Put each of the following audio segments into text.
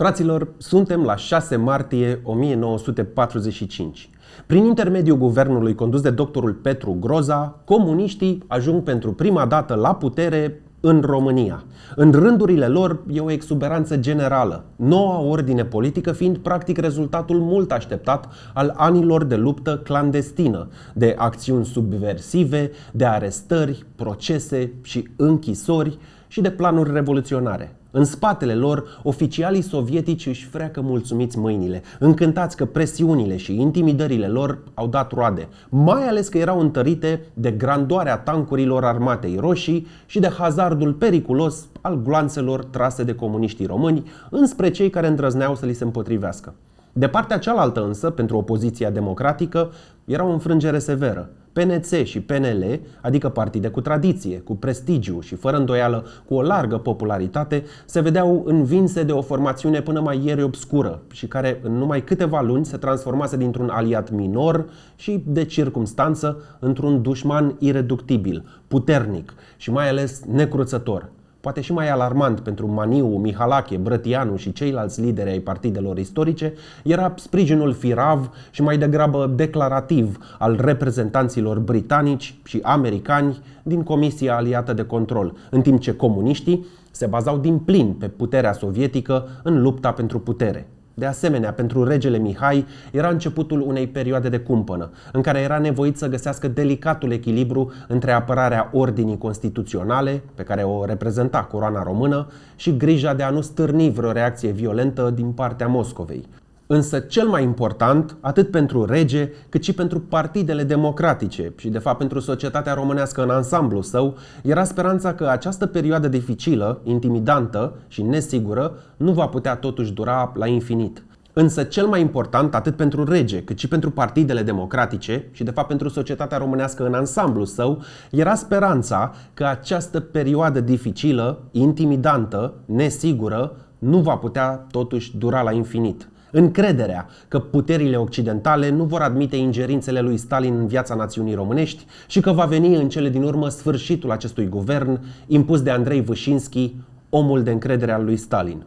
Fraților, suntem la 6 martie 1945. Prin intermediul guvernului condus de doctorul Petru Groza, comuniștii ajung pentru prima dată la putere în România. În rândurile lor e o exuberanță generală, noua ordine politică fiind practic rezultatul mult așteptat al anilor de luptă clandestină, de acțiuni subversive, de arestări, procese și închisori și de planuri revoluționare. În spatele lor, oficialii sovietici își freacă mulțumiți mâinile, încântați că presiunile și intimidările lor au dat roade, mai ales că erau întărite de grandoarea tancurilor armatei roșii și de hazardul periculos al gloanțelor trase de comuniștii români înspre cei care îndrăzneau să li se împotrivească. De partea cealaltă însă, pentru opoziția democratică, era o înfrângere severă. PNC și PNL, adică partide cu tradiție, cu prestigiu și fără îndoială cu o largă popularitate, se vedeau învinse de o formațiune până mai ieri obscură și care în numai câteva luni se transformase dintr-un aliat minor și, de circumstanță, într-un dușman ireductibil, puternic și mai ales necruțător, poate și mai alarmant pentru Maniu, Mihalache, Brătianu și ceilalți lideri ai partidelor istorice, era sprijinul firav și mai degrabă declarativ al reprezentanților britanici și americani din Comisia Aliată de Control, în timp ce comuniștii se bazau din plin pe puterea sovietică în lupta pentru putere. De asemenea, pentru regele Mihai era începutul unei perioade de cumpănă, în care era nevoit să găsească delicatul echilibru între apărarea ordinii constituționale, pe care o reprezenta coroana română, și grija de a nu stârni vreo reacție violentă din partea Moscovei. Însă cel mai important, atât pentru rege, cât și pentru partidele democratice și de fapt pentru societatea românească în ansamblu său, era speranța că această perioadă dificilă, intimidantă și nesigură nu va putea totuși dura la infinit. Însă cel mai important, atât pentru rege, cât și pentru partidele democratice și de fapt pentru societatea românească în ansamblu său, era speranța că această perioadă dificilă, intimidantă, nesigură, nu va putea totuși dura la infinit. Încrederea că puterile occidentale nu vor admite ingerințele lui Stalin în viața națiunii românești și că va veni în cele din urmă sfârșitul acestui guvern impus de Andrei Vășinski, omul de încredere al lui Stalin.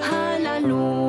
Hallelujah.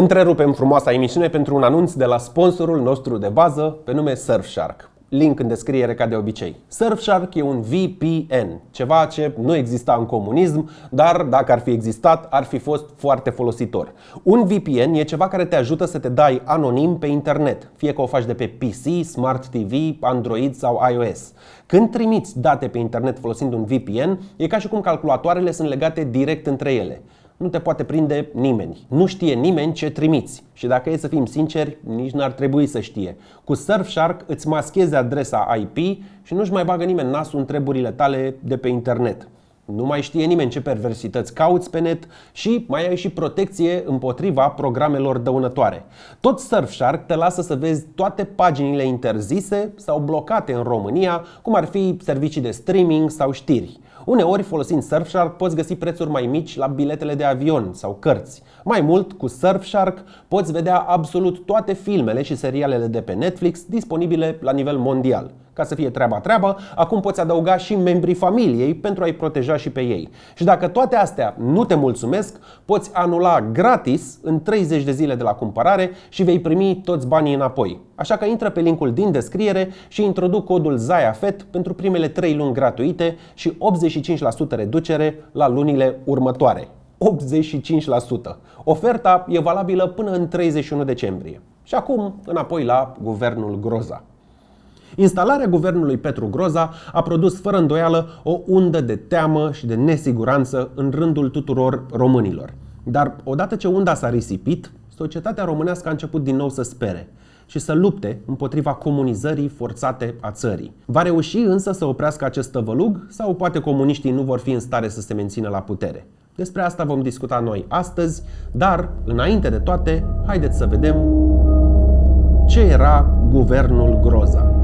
Întrerupem frumoasa emisiune pentru un anunț de la sponsorul nostru de bază pe nume Surfshark. Link în descriere ca de obicei. Surfshark e un VPN, ceva ce nu exista în comunism, dar dacă ar fi existat, ar fi fost foarte folositor. Un VPN e ceva care te ajută să te dai anonim pe internet, fie că o faci de pe PC, Smart TV, Android sau iOS. Când trimiți date pe internet folosind un VPN, e ca și cum calculatoarele sunt legate direct între ele nu te poate prinde nimeni. Nu știe nimeni ce trimiți. Și dacă e să fim sinceri, nici n-ar trebui să știe. Cu Surfshark îți maschezi adresa IP și nu-și mai bagă nimeni nasul în treburile tale de pe internet. Nu mai știe nimeni ce perversități cauți pe net și mai ai și protecție împotriva programelor dăunătoare. Tot Surfshark te lasă să vezi toate paginile interzise sau blocate în România, cum ar fi servicii de streaming sau știri. Uneori, folosind Surfshark, poți găsi prețuri mai mici la biletele de avion sau cărți. Mai mult, cu Surfshark poți vedea absolut toate filmele și serialele de pe Netflix disponibile la nivel mondial ca să fie treaba treaba, acum poți adăuga și membrii familiei pentru a-i proteja și pe ei. Și dacă toate astea nu te mulțumesc, poți anula gratis în 30 de zile de la cumpărare și vei primi toți banii înapoi. Așa că intră pe linkul din descriere și introduc codul ZAIAFET pentru primele 3 luni gratuite și 85% reducere la lunile următoare. 85%. Oferta e valabilă până în 31 decembrie. Și acum înapoi la guvernul Groza. Instalarea guvernului Petru Groza a produs fără îndoială o undă de teamă și de nesiguranță în rândul tuturor românilor. Dar odată ce unda s-a risipit, societatea românească a început din nou să spere și să lupte împotriva comunizării forțate a țării. Va reuși însă să oprească acest tăvălug sau poate comuniștii nu vor fi în stare să se mențină la putere? Despre asta vom discuta noi astăzi, dar înainte de toate, haideți să vedem ce era guvernul Groza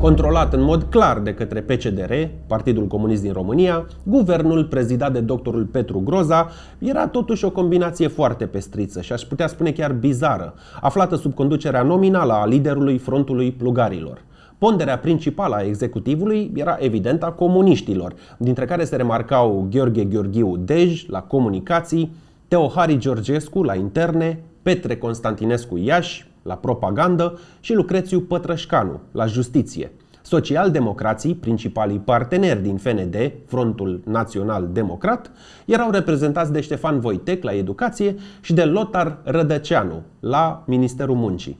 controlat în mod clar de către PCDR, Partidul Comunist din România, guvernul prezidat de doctorul Petru Groza era totuși o combinație foarte pestriță și aș putea spune chiar bizară, aflată sub conducerea nominală a liderului frontului plugarilor. Ponderea principală a executivului era evident a comuniștilor, dintre care se remarcau Gheorghe Gheorghiu Dej la comunicații, Teohari Georgescu la interne, Petre Constantinescu Iași, la propagandă și Lucrețiu Pătrășcanu la justiție. Socialdemocrații, principalii parteneri din FND, Frontul Național Democrat, erau reprezentați de Ștefan Voitec la educație și de Lothar Rădăceanu la Ministerul Muncii.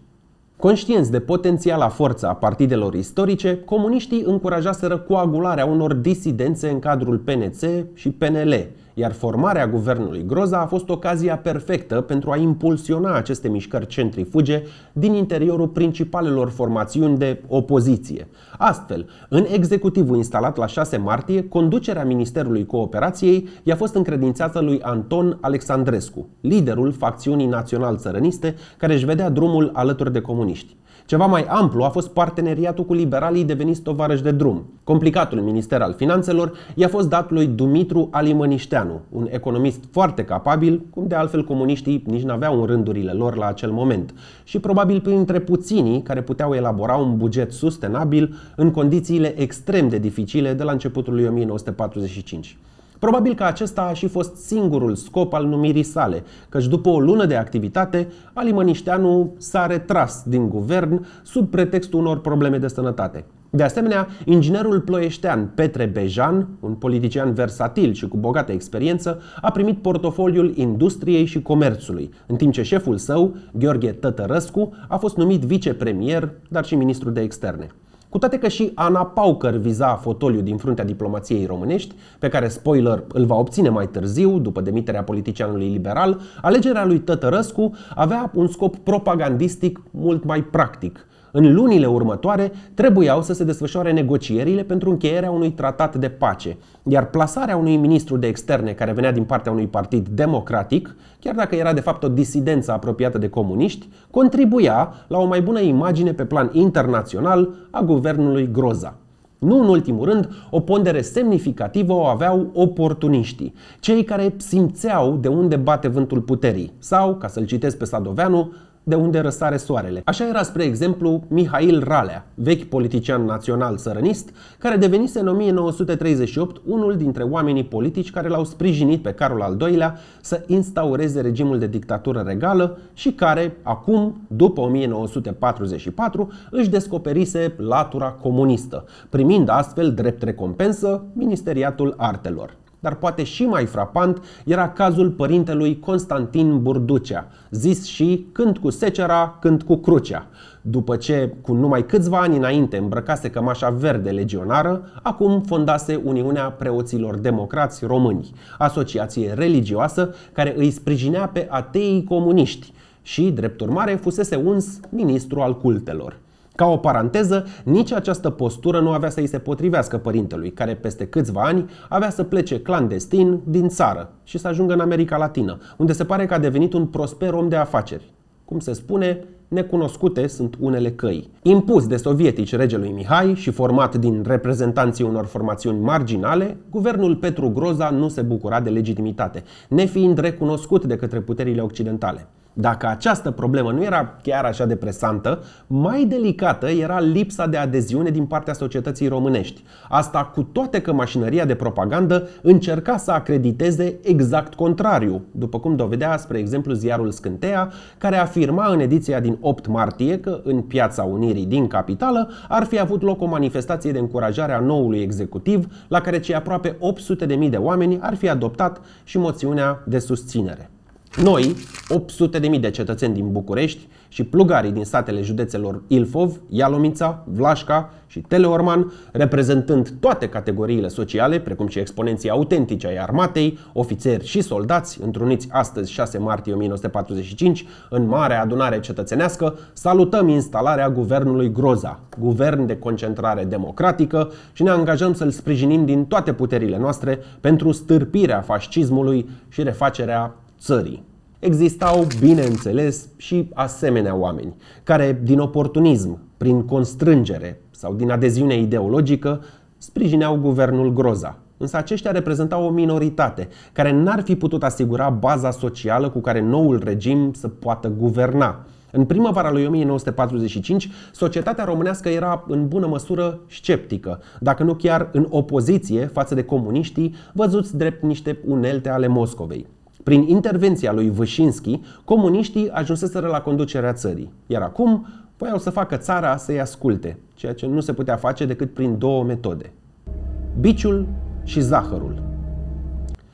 Conștienți de potențiala forță a partidelor istorice, comuniștii încurajaseră coagularea unor disidențe în cadrul PNC și PNL, iar formarea guvernului Groza a fost ocazia perfectă pentru a impulsiona aceste mișcări centrifuge din interiorul principalelor formațiuni de opoziție. Astfel, în executivul instalat la 6 martie, conducerea Ministerului Cooperației i-a fost încredințată lui Anton Alexandrescu, liderul facțiunii național-țărăniste care își vedea drumul alături de comuniști. Ceva mai amplu a fost parteneriatul cu liberalii devenit tovarăși de drum. Complicatul minister al finanțelor i-a fost dat lui Dumitru Alimănișteanu, un economist foarte capabil, cum de altfel comuniștii nici n-aveau în rândurile lor la acel moment, și probabil printre puținii care puteau elabora un buget sustenabil în condițiile extrem de dificile de la începutul lui 1945. Probabil că acesta a și fost singurul scop al numirii sale, căci după o lună de activitate, Ali Mănișteanu s-a retras din guvern sub pretextul unor probleme de sănătate. De asemenea, inginerul ploieștean Petre Bejan, un politician versatil și cu bogată experiență, a primit portofoliul industriei și comerțului, în timp ce șeful său, Gheorghe Tătărăscu, a fost numit vicepremier, dar și ministru de externe. Cu toate că și Ana Paucăr viza fotoliu din fruntea diplomației românești, pe care, spoiler, îl va obține mai târziu, după demiterea politicianului liberal, alegerea lui Tătărăscu avea un scop propagandistic mult mai practic – în lunile următoare trebuiau să se desfășoare negocierile pentru încheierea unui tratat de pace, iar plasarea unui ministru de externe care venea din partea unui partid democratic, chiar dacă era de fapt o disidență apropiată de comuniști, contribuia la o mai bună imagine pe plan internațional a guvernului Groza. Nu în ultimul rând, o pondere semnificativă o aveau oportuniștii, cei care simțeau de unde bate vântul puterii sau, ca să-l citesc pe Sadoveanu, de unde răsare soarele. Așa era, spre exemplu, Mihail Ralea, vechi politician național sărănist, care devenise în 1938 unul dintre oamenii politici care l-au sprijinit pe Carol al II-lea să instaureze regimul de dictatură regală și care, acum, după 1944, își descoperise latura comunistă, primind astfel drept recompensă Ministeriatul Artelor. Dar poate și mai frapant era cazul părintelui Constantin Burducea, zis și când cu secera, când cu crucea. După ce, cu numai câțiva ani înainte, îmbrăcase cămașa verde legionară, acum fondase Uniunea Preoților Democrați Români, asociație religioasă care îi sprijinea pe ateii comuniști și, drept urmare, fusese uns ministru al cultelor. Ca o paranteză, nici această postură nu avea să îi se potrivească părintelui, care peste câțiva ani avea să plece clandestin din țară și să ajungă în America Latină, unde se pare că a devenit un prosper om de afaceri. Cum se spune, necunoscute sunt unele căi. Impus de sovietici regelui Mihai și format din reprezentanții unor formațiuni marginale, guvernul Petru Groza nu se bucura de legitimitate, nefiind recunoscut de către puterile occidentale. Dacă această problemă nu era chiar așa de presantă, mai delicată era lipsa de adeziune din partea societății românești. Asta cu toate că mașinăria de propagandă încerca să acrediteze exact contrariu, după cum dovedea, spre exemplu, ziarul Scânteia, care afirma în ediția din 8 martie că în Piața Unirii din capitală ar fi avut loc o manifestație de încurajare a noului executiv, la care cei aproape 800.000 de oameni ar fi adoptat și moțiunea de susținere. Noi, 800.000 de cetățeni din București și plugarii din satele județelor Ilfov, Ialomița, Vlașca și Teleorman, reprezentând toate categoriile sociale, precum și exponenții autentici ai armatei, ofițeri și soldați, întruniți astăzi 6 martie 1945 în mare Adunare Cetățenească, salutăm instalarea Guvernului Groza, guvern de concentrare democratică și ne angajăm să-l sprijinim din toate puterile noastre pentru stârpirea fascismului și refacerea țării. Existau, bineînțeles, și asemenea oameni, care, din oportunism, prin constrângere sau din adeziune ideologică, sprijineau guvernul Groza. Însă aceștia reprezentau o minoritate, care n-ar fi putut asigura baza socială cu care noul regim să poată guverna. În primăvara lui 1945, societatea românească era în bună măsură sceptică, dacă nu chiar în opoziție față de comuniștii văzuți drept niște unelte ale Moscovei. Prin intervenția lui Vășinski, comuniștii ajunseseră la conducerea țării, iar acum voiau să facă țara să-i asculte, ceea ce nu se putea face decât prin două metode. Biciul și zahărul.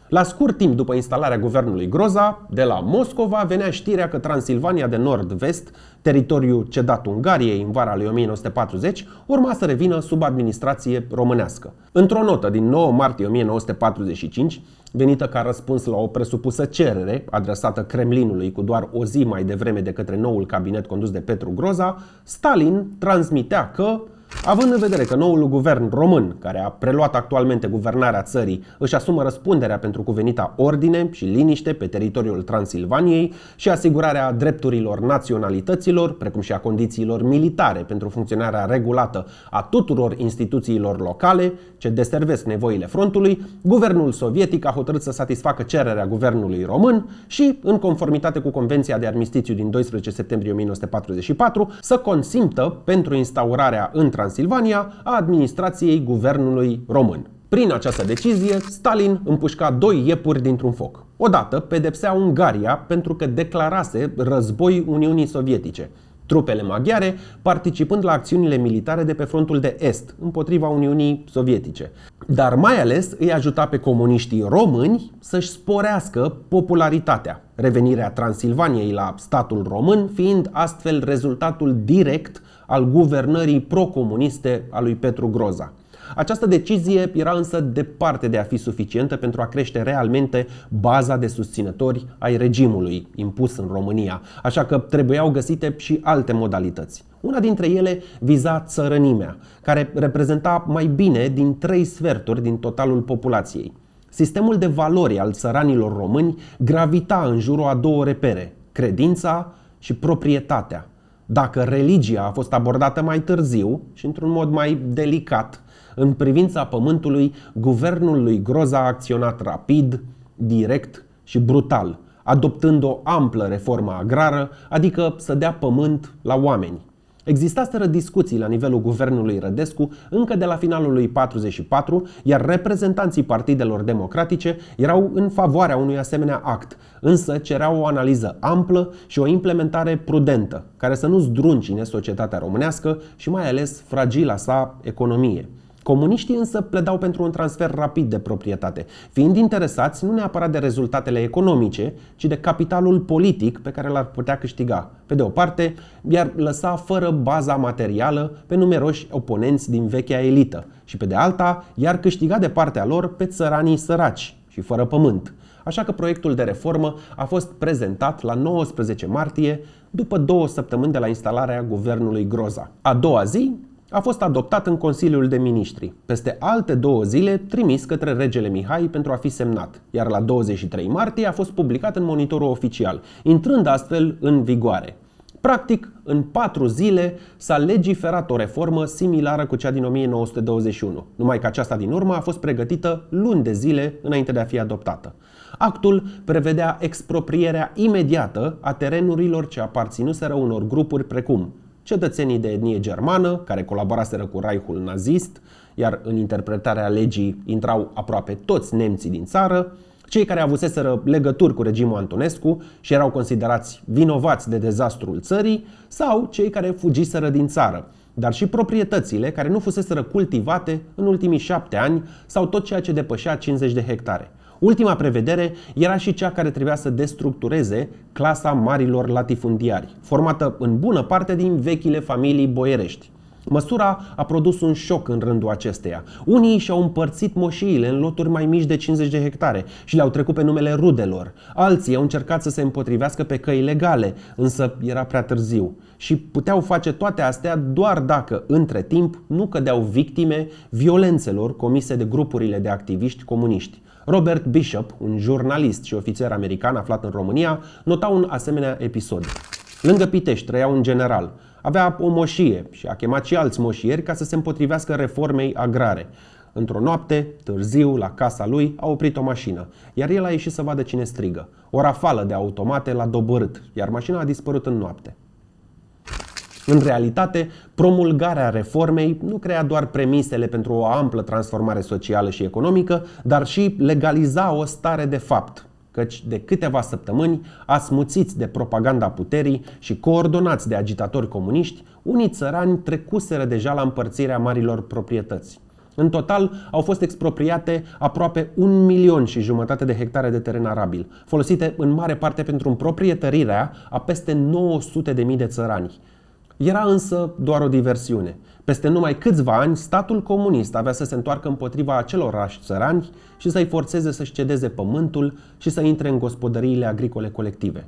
La scurt timp după instalarea guvernului Groza, de la Moscova venea știrea că Transilvania de Nord-Vest, teritoriu cedat Ungariei în vara lui 1940, urma să revină sub administrație românească. Într-o notă din 9 martie 1945, venită ca răspuns la o presupusă cerere adresată Kremlinului cu doar o zi mai devreme de către noul cabinet condus de Petru Groza, Stalin transmitea că Având în vedere că noul guvern român, care a preluat actualmente guvernarea țării, își asumă răspunderea pentru cuvenita ordine și liniște pe teritoriul Transilvaniei și asigurarea drepturilor naționalităților, precum și a condițiilor militare pentru funcționarea regulată a tuturor instituțiilor locale ce deservesc nevoile frontului, guvernul sovietic a hotărât să satisfacă cererea guvernului român și, în conformitate cu Convenția de Armistițiu din 12 septembrie 1944, să consimtă pentru instaurarea între Transilvania a administrației guvernului român. Prin această decizie, Stalin împușca doi iepuri dintr-un foc. Odată pedepsea Ungaria pentru că declarase război Uniunii Sovietice, trupele maghiare participând la acțiunile militare de pe frontul de est împotriva Uniunii Sovietice. Dar mai ales îi ajuta pe comuniștii români să-și sporească popularitatea, revenirea Transilvaniei la statul român fiind astfel rezultatul direct al guvernării procomuniste a lui Petru Groza. Această decizie era însă departe de a fi suficientă pentru a crește realmente baza de susținători ai regimului impus în România, așa că trebuiau găsite și alte modalități. Una dintre ele viza țărănimea, care reprezenta mai bine din trei sferturi din totalul populației. Sistemul de valori al țăranilor români gravita în jurul a două repere, credința și proprietatea. Dacă religia a fost abordată mai târziu și într-un mod mai delicat, în privința pământului, guvernul lui Groza a acționat rapid, direct și brutal, adoptând o amplă reformă agrară, adică să dea pământ la oameni. Existaseră discuții la nivelul guvernului Rădescu încă de la finalul lui 44, iar reprezentanții partidelor democratice erau în favoarea unui asemenea act, însă cereau o analiză amplă și o implementare prudentă, care să nu zdruncine societatea românească și mai ales fragila sa economie. Comuniștii însă pledau pentru un transfer rapid de proprietate, fiind interesați nu neapărat de rezultatele economice, ci de capitalul politic pe care l-ar putea câștiga, pe de o parte, iar lăsa fără baza materială pe numeroși oponenți din vechea elită, și pe de alta, iar câștiga de partea lor pe țăranii săraci și fără pământ. Așa că proiectul de reformă a fost prezentat la 19 martie, după două săptămâni de la instalarea guvernului Groza. A doua zi, a fost adoptat în Consiliul de Ministri, peste alte două zile trimis către regele Mihai pentru a fi semnat, iar la 23 martie a fost publicat în monitorul oficial, intrând astfel în vigoare. Practic, în patru zile s-a legiferat o reformă similară cu cea din 1921, numai că aceasta din urmă a fost pregătită luni de zile înainte de a fi adoptată. Actul prevedea exproprierea imediată a terenurilor ce aparținuseră unor grupuri precum cetățenii de etnie germană, care colaboraseră cu Reichul nazist, iar în interpretarea legii intrau aproape toți nemții din țară, cei care avuseseră legături cu regimul Antonescu și erau considerați vinovați de dezastrul țării, sau cei care fugiseră din țară, dar și proprietățile care nu fuseseră cultivate în ultimii șapte ani sau tot ceea ce depășea 50 de hectare – Ultima prevedere era și cea care trebuia să destructureze clasa marilor latifundiari, formată în bună parte din vechile familii boierești. Măsura a produs un șoc în rândul acesteia. Unii și-au împărțit moșiile în loturi mai mici de 50 de hectare și le-au trecut pe numele rudelor. Alții au încercat să se împotrivească pe căi legale, însă era prea târziu. Și puteau face toate astea doar dacă, între timp, nu cădeau victime violențelor comise de grupurile de activiști comuniști. Robert Bishop, un jurnalist și ofițer american aflat în România, nota un asemenea episod. Lângă Pitești trăia un general. Avea o moșie și a chemat și alți moșieri ca să se împotrivească reformei agrare. Într-o noapte, târziu, la casa lui, a oprit o mașină, iar el a ieșit să vadă cine strigă. O rafală de automate l-a dobărât, iar mașina a dispărut în noapte. În realitate, promulgarea reformei nu crea doar premisele pentru o amplă transformare socială și economică, dar și legaliza o stare de fapt, căci de câteva săptămâni, asmuțiți de propaganda puterii și coordonați de agitatori comuniști, unii țărani trecuseră deja la împărțirea marilor proprietăți. În total au fost expropriate aproape un milion și jumătate de hectare de teren arabil, folosite în mare parte pentru împroprietărirea a peste 900.000 de țărani. Era însă doar o diversiune. Peste numai câțiva ani, statul comunist avea să se întoarcă împotriva acelor rași țărani și să-i forțeze să-și cedeze pământul și să intre în gospodăriile agricole colective.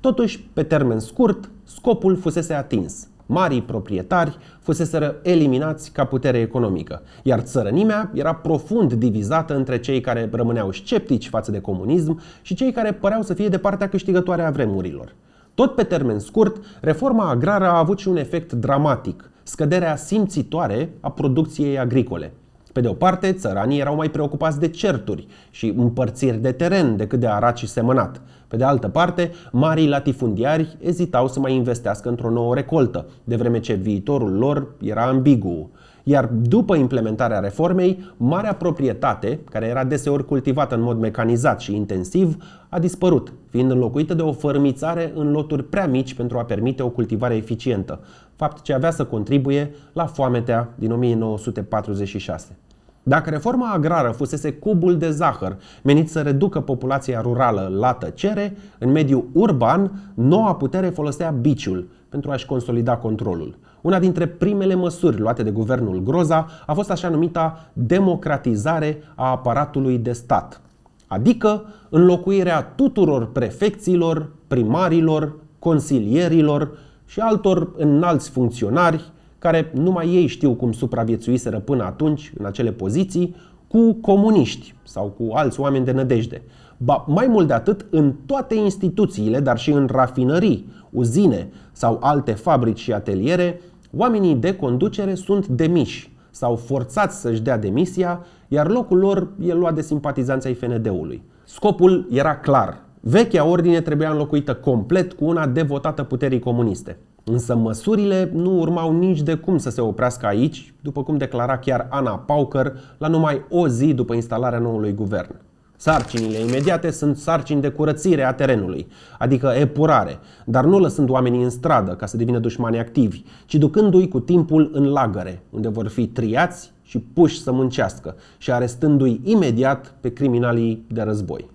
Totuși, pe termen scurt, scopul fusese atins. Marii proprietari fuseseră eliminați ca putere economică, iar țărănimea era profund divizată între cei care rămâneau sceptici față de comunism și cei care păreau să fie de partea câștigătoare a vremurilor. Tot pe termen scurt, reforma agrară a avut și un efect dramatic, scăderea simțitoare a producției agricole. Pe de o parte, țăranii erau mai preocupați de certuri și împărțiri de teren decât de arat și semănat. Pe de altă parte, marii latifundiari ezitau să mai investească într-o nouă recoltă, de vreme ce viitorul lor era ambigu. Iar după implementarea reformei, marea proprietate, care era deseori cultivată în mod mecanizat și intensiv, a dispărut, fiind înlocuită de o fărmițare în loturi prea mici pentru a permite o cultivare eficientă, fapt ce avea să contribuie la foametea din 1946. Dacă reforma agrară fusese cubul de zahăr menit să reducă populația rurală la tăcere, în mediul urban, noua putere folosea biciul pentru a-și consolida controlul. Una dintre primele măsuri luate de guvernul Groza a fost așa numita democratizare a aparatului de stat, adică înlocuirea tuturor prefecților, primarilor, consilierilor și altor înalți funcționari care numai ei știu cum supraviețuiseră până atunci în acele poziții, cu comuniști sau cu alți oameni de nădejde. Ba, mai mult de atât, în toate instituțiile, dar și în rafinării, uzine sau alte fabrici și ateliere, Oamenii de conducere sunt demiși sau forțați să-și dea demisia, iar locul lor e luat de simpatizanța ai FND-ului. Scopul era clar. Vechea ordine trebuia înlocuită complet cu una devotată puterii comuniste. Însă măsurile nu urmau nici de cum să se oprească aici, după cum declara chiar Ana Pauker la numai o zi după instalarea noului guvern. Sarcinile imediate sunt sarcini de curățire a terenului, adică epurare, dar nu lăsând oamenii în stradă ca să devină dușmani activi, ci ducându-i cu timpul în lagăre, unde vor fi triați și puși să muncească și arestându-i imediat pe criminalii de război.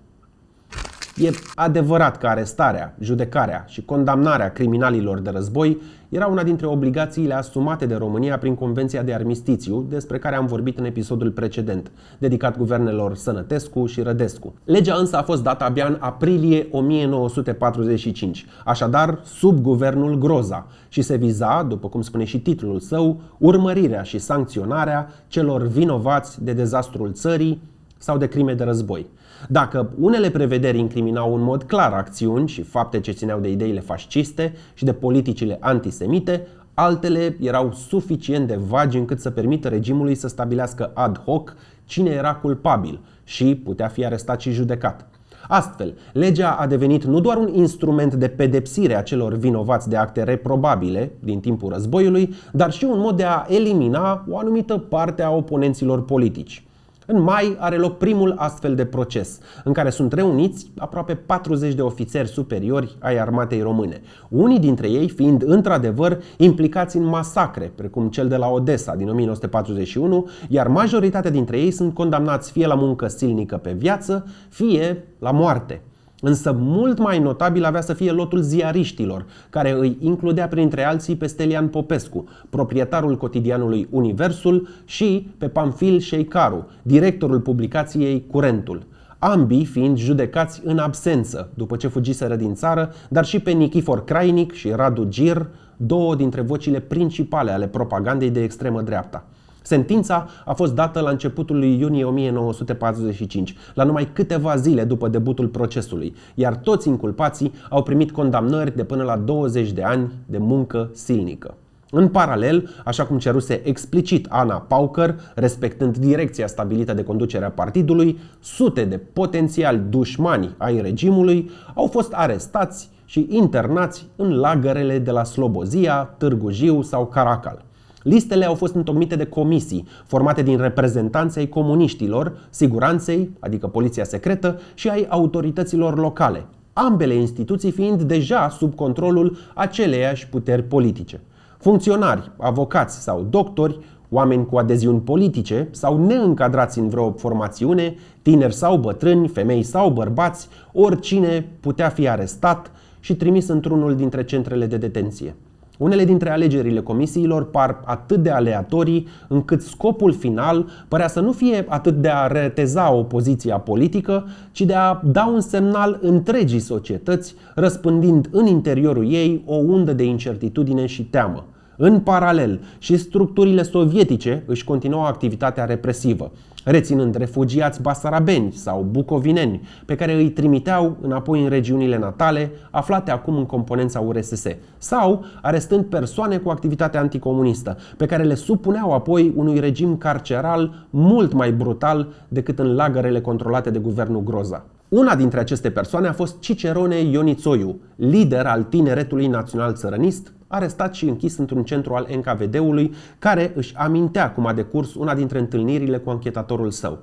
E adevărat că arestarea, judecarea și condamnarea criminalilor de război era una dintre obligațiile asumate de România prin Convenția de Armistițiu, despre care am vorbit în episodul precedent, dedicat guvernelor Sănătescu și Rădescu. Legea însă a fost dată abia în aprilie 1945, așadar sub guvernul Groza, și se viza, după cum spune și titlul său, urmărirea și sancționarea celor vinovați de dezastrul țării sau de crime de război. Dacă unele prevederi incriminau în mod clar acțiuni și fapte ce țineau de ideile fasciste și de politicile antisemite, altele erau suficient de vagi încât să permită regimului să stabilească ad hoc cine era culpabil și putea fi arestat și judecat. Astfel, legea a devenit nu doar un instrument de pedepsire a celor vinovați de acte reprobabile din timpul războiului, dar și un mod de a elimina o anumită parte a oponenților politici. În mai are loc primul astfel de proces, în care sunt reuniți aproape 40 de ofițeri superiori ai armatei române, unii dintre ei fiind într-adevăr implicați în masacre, precum cel de la Odessa din 1941, iar majoritatea dintre ei sunt condamnați fie la muncă silnică pe viață, fie la moarte. Însă mult mai notabil avea să fie lotul ziariștilor, care îi includea printre alții pe Stelian Popescu, proprietarul cotidianului Universul și pe Pamfil Sheikaru, directorul publicației Curentul ambii fiind judecați în absență după ce fugiseră din țară, dar și pe Nichifor Crainic și Radu Gir, două dintre vocile principale ale propagandei de extremă dreapta. Sentința a fost dată la începutul lui iunie 1945, la numai câteva zile după debutul procesului, iar toți inculpații au primit condamnări de până la 20 de ani de muncă silnică. În paralel, așa cum ceruse explicit Ana Pauker, respectând direcția stabilită de conducerea partidului, sute de potențiali dușmani ai regimului au fost arestați și internați în lagărele de la Slobozia, Târgu Jiu sau Caracal. Listele au fost întocmite de comisii, formate din reprezentanții ai comuniștilor, siguranței, adică poliția secretă, și ai autorităților locale, ambele instituții fiind deja sub controlul aceleiași puteri politice. Funcționari, avocați sau doctori, oameni cu adeziuni politice sau neîncadrați în vreo formațiune, tineri sau bătrâni, femei sau bărbați, oricine putea fi arestat și trimis într-unul dintre centrele de detenție. Unele dintre alegerile comisiilor par atât de aleatorii încât scopul final părea să nu fie atât de a reteza opoziția politică, ci de a da un semnal întregii societăți, răspândind în interiorul ei o undă de incertitudine și teamă. În paralel, și structurile sovietice își continuau activitatea represivă reținând refugiați basarabeni sau bucovineni, pe care îi trimiteau înapoi în regiunile natale, aflate acum în componența URSS, sau arestând persoane cu activitate anticomunistă, pe care le supuneau apoi unui regim carceral mult mai brutal decât în lagărele controlate de guvernul Groza. Una dintre aceste persoane a fost Cicerone Ionițoiu, lider al tineretului național țărănist, arestat și închis într-un centru al NKVD-ului, care își amintea cum a decurs una dintre întâlnirile cu anchetatorul său.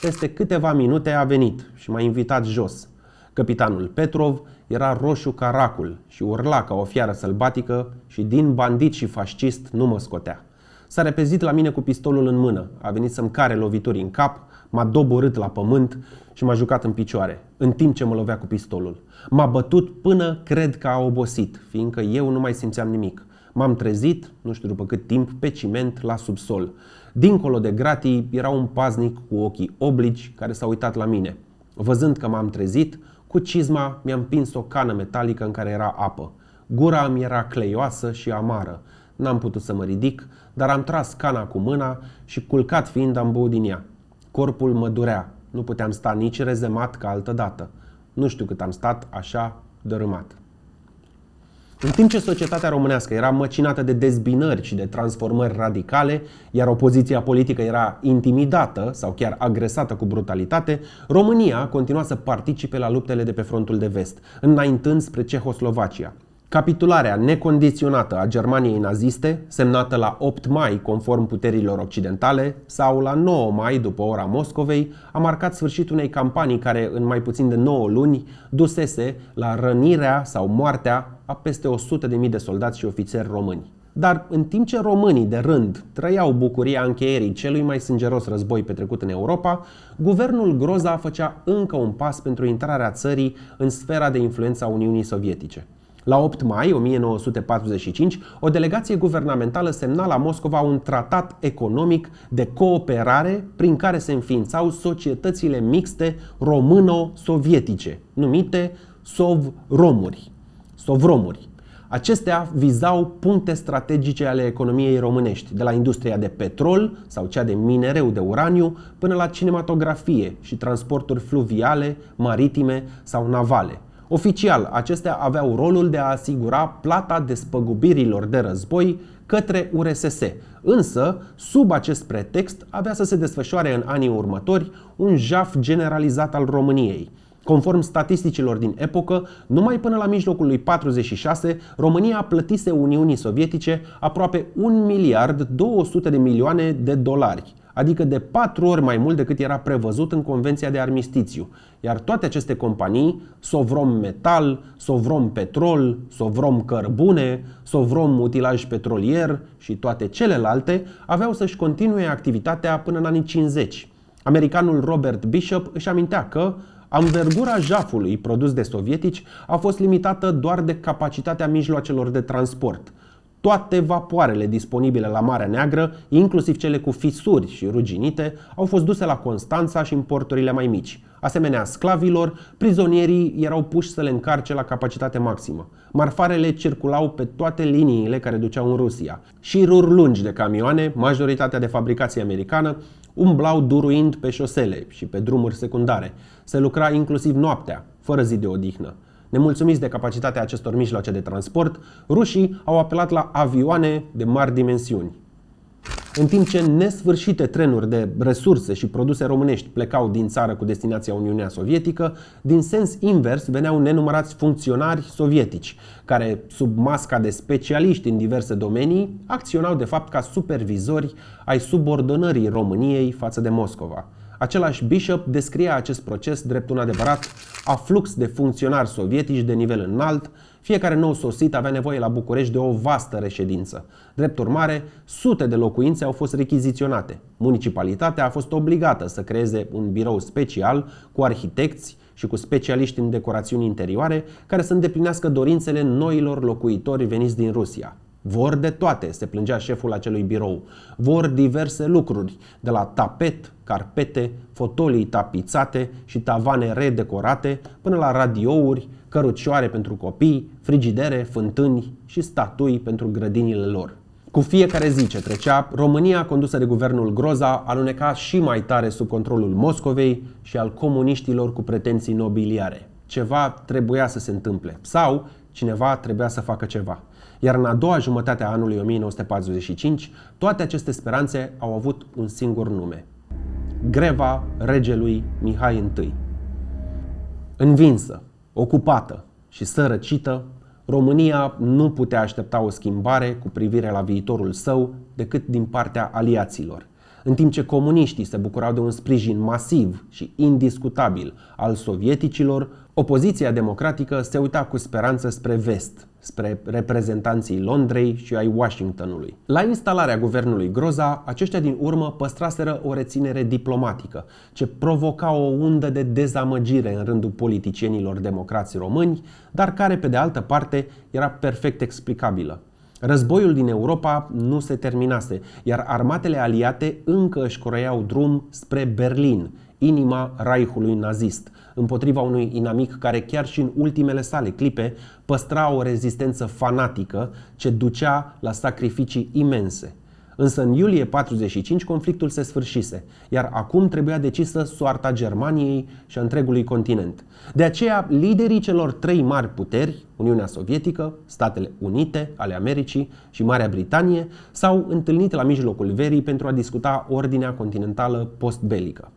Peste câteva minute a venit și m-a invitat jos. Capitanul Petrov era roșu ca racul și urla ca o fiară sălbatică și din bandit și fascist nu mă scotea. S-a repezit la mine cu pistolul în mână, a venit să-mi care lovituri în cap, m-a doborât la pământ și m-a jucat în picioare, în timp ce mă lovea cu pistolul. M-a bătut până cred că a obosit, fiindcă eu nu mai simțeam nimic. M-am trezit, nu știu după cât timp, pe ciment la subsol. Dincolo de gratii era un paznic cu ochii oblici care s-a uitat la mine. Văzând că m-am trezit, cu cizma mi-am pins o cană metalică în care era apă. Gura mi era cleioasă și amară. N-am putut să mă ridic, dar am tras cana cu mâna și culcat fiind am băut din ea. Corpul mă durea, nu puteam sta nici rezemat ca altă dată. Nu știu cât am stat așa dărâmat. În timp ce societatea românească era măcinată de dezbinări și de transformări radicale, iar opoziția politică era intimidată sau chiar agresată cu brutalitate, România continua să participe la luptele de pe frontul de vest, înaintând spre Cehoslovacia, Capitularea necondiționată a Germaniei naziste, semnată la 8 mai conform puterilor occidentale sau la 9 mai după ora Moscovei, a marcat sfârșitul unei campanii care în mai puțin de 9 luni dusese la rănirea sau moartea a peste 100.000 de soldați și ofițeri români. Dar în timp ce românii de rând trăiau bucuria încheierii celui mai sângeros război petrecut în Europa, guvernul Groza făcea încă un pas pentru intrarea țării în sfera de influență a Uniunii Sovietice. La 8 mai 1945, o delegație guvernamentală semna la Moscova un tratat economic de cooperare prin care se înființau societățile mixte româno-sovietice, numite sovromuri. sovromuri. Acestea vizau puncte strategice ale economiei românești, de la industria de petrol sau cea de minereu de uraniu, până la cinematografie și transporturi fluviale, maritime sau navale. Oficial, acestea aveau rolul de a asigura plata despăgubirilor de război către URSS, însă, sub acest pretext, avea să se desfășoare în anii următori un jaf generalizat al României. Conform statisticilor din epocă, numai până la mijlocul lui 46, România plătise Uniunii Sovietice aproape 1 miliard 200 de milioane de dolari, adică de patru ori mai mult decât era prevăzut în Convenția de Armistițiu. Iar toate aceste companii, Sovrom Metal, Sovrom Petrol, Sovrom Cărbune, Sovrom Utilaj Petrolier și toate celelalte, aveau să-și continue activitatea până în anii 50. Americanul Robert Bishop își amintea că Amvergura jafului produs de sovietici a fost limitată doar de capacitatea mijloacelor de transport – toate vapoarele disponibile la Marea Neagră, inclusiv cele cu fisuri și ruginite, au fost duse la Constanța și în porturile mai mici. Asemenea, sclavilor, prizonierii erau puși să le încarce la capacitate maximă. Marfarele circulau pe toate liniile care duceau în Rusia. Șiruri lungi de camioane, majoritatea de fabricație americană, umblau duruind pe șosele și pe drumuri secundare. Se lucra inclusiv noaptea, fără zi de odihnă. Nemulțumiți de capacitatea acestor mijloace de transport, rușii au apelat la avioane de mari dimensiuni. În timp ce nesfârșite trenuri de resurse și produse românești plecau din țară cu destinația Uniunea Sovietică, din sens invers veneau nenumărați funcționari sovietici, care, sub masca de specialiști în diverse domenii, acționau de fapt ca supervizori ai subordonării României față de Moscova. Același Bishop descria acest proces drept un adevărat aflux de funcționari sovietici de nivel înalt, fiecare nou sosit avea nevoie la București de o vastă reședință. Drept urmare, sute de locuințe au fost rechiziționate. Municipalitatea a fost obligată să creeze un birou special cu arhitecți și cu specialiști în decorațiuni interioare care să îndeplinească dorințele noilor locuitori veniți din Rusia. Vor de toate, se plângea șeful acelui birou. Vor diverse lucruri, de la tapet, carpete, fotolii tapițate și tavane redecorate, până la radiouri, cărucioare pentru copii, frigidere, fântâni și statui pentru grădinile lor. Cu fiecare zi ce trecea, România, condusă de guvernul Groza, aluneca și mai tare sub controlul Moscovei și al comuniștilor cu pretenții nobiliare. Ceva trebuia să se întâmple sau cineva trebuia să facă ceva. Iar în a doua jumătate a anului 1945, toate aceste speranțe au avut un singur nume, greva regelui Mihai I. Învinsă, ocupată și sărăcită, România nu putea aștepta o schimbare cu privire la viitorul său decât din partea aliaților. În timp ce comuniștii se bucurau de un sprijin masiv și indiscutabil al sovieticilor, opoziția democratică se uita cu speranță spre vest, spre reprezentanții Londrei și ai Washingtonului. La instalarea guvernului Groza, aceștia din urmă păstraseră o reținere diplomatică, ce provoca o undă de dezamăgire în rândul politicienilor democrați români, dar care, pe de altă parte, era perfect explicabilă. Războiul din Europa nu se terminase, iar armatele aliate încă își croiau drum spre Berlin, inima Reichului nazist – împotriva unui inamic care chiar și în ultimele sale clipe păstra o rezistență fanatică ce ducea la sacrificii imense. Însă în iulie 45 conflictul se sfârșise, iar acum trebuia decisă soarta Germaniei și a întregului continent. De aceea, liderii celor trei mari puteri, Uniunea Sovietică, Statele Unite ale Americii și Marea Britanie, s-au întâlnit la mijlocul verii pentru a discuta ordinea continentală postbelică.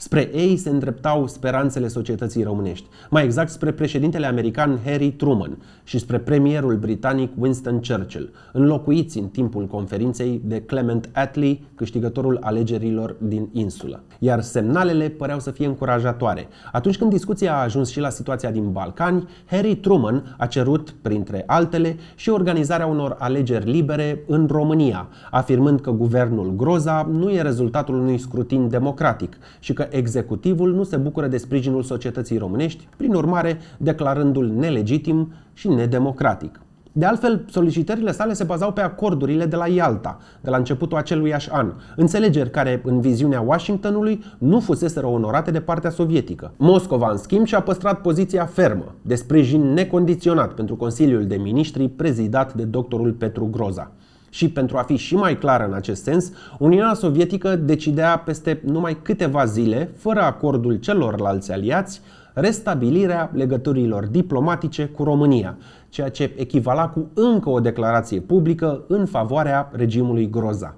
Spre ei se îndreptau speranțele societății românești, mai exact spre președintele american Harry Truman și spre premierul britanic Winston Churchill, înlocuiți în timpul conferinței de Clement Attlee, câștigătorul alegerilor din insulă. Iar semnalele păreau să fie încurajatoare. Atunci când discuția a ajuns și la situația din Balcani, Harry Truman a cerut, printre altele, și organizarea unor alegeri libere în România, afirmând că guvernul Groza nu e rezultatul unui scrutin democratic și că executivul nu se bucură de sprijinul societății românești, prin urmare declarându-l nelegitim și nedemocratic. De altfel, solicitările sale se bazau pe acordurile de la Ialta, de la începutul acelui așa an, înțelegeri care, în viziunea Washingtonului, nu fuseseră onorate de partea sovietică. Moscova, în schimb, și-a păstrat poziția fermă, de sprijin necondiționat pentru Consiliul de Ministri prezidat de doctorul Petru Groza. Și pentru a fi și mai clară în acest sens, Uniunea Sovietică decidea peste numai câteva zile, fără acordul celorlalți aliați, restabilirea legăturilor diplomatice cu România, ceea ce echivala cu încă o declarație publică în favoarea regimului Groza.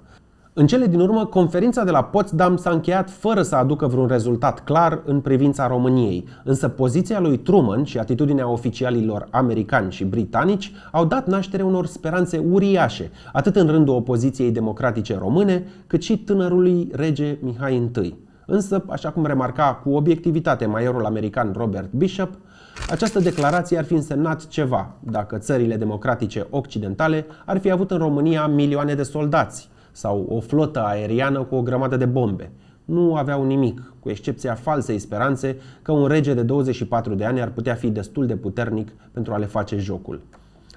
În cele din urmă, conferința de la Potsdam s-a încheiat fără să aducă vreun rezultat clar în privința României, însă poziția lui Truman și atitudinea oficialilor americani și britanici au dat naștere unor speranțe uriașe, atât în rândul opoziției democratice române, cât și tânărului rege Mihai I. Însă, așa cum remarca cu obiectivitate maiorul american Robert Bishop, această declarație ar fi însemnat ceva dacă țările democratice occidentale ar fi avut în România milioane de soldați – sau o flotă aeriană cu o grămadă de bombe. Nu aveau nimic, cu excepția falsei speranțe că un rege de 24 de ani ar putea fi destul de puternic pentru a le face jocul.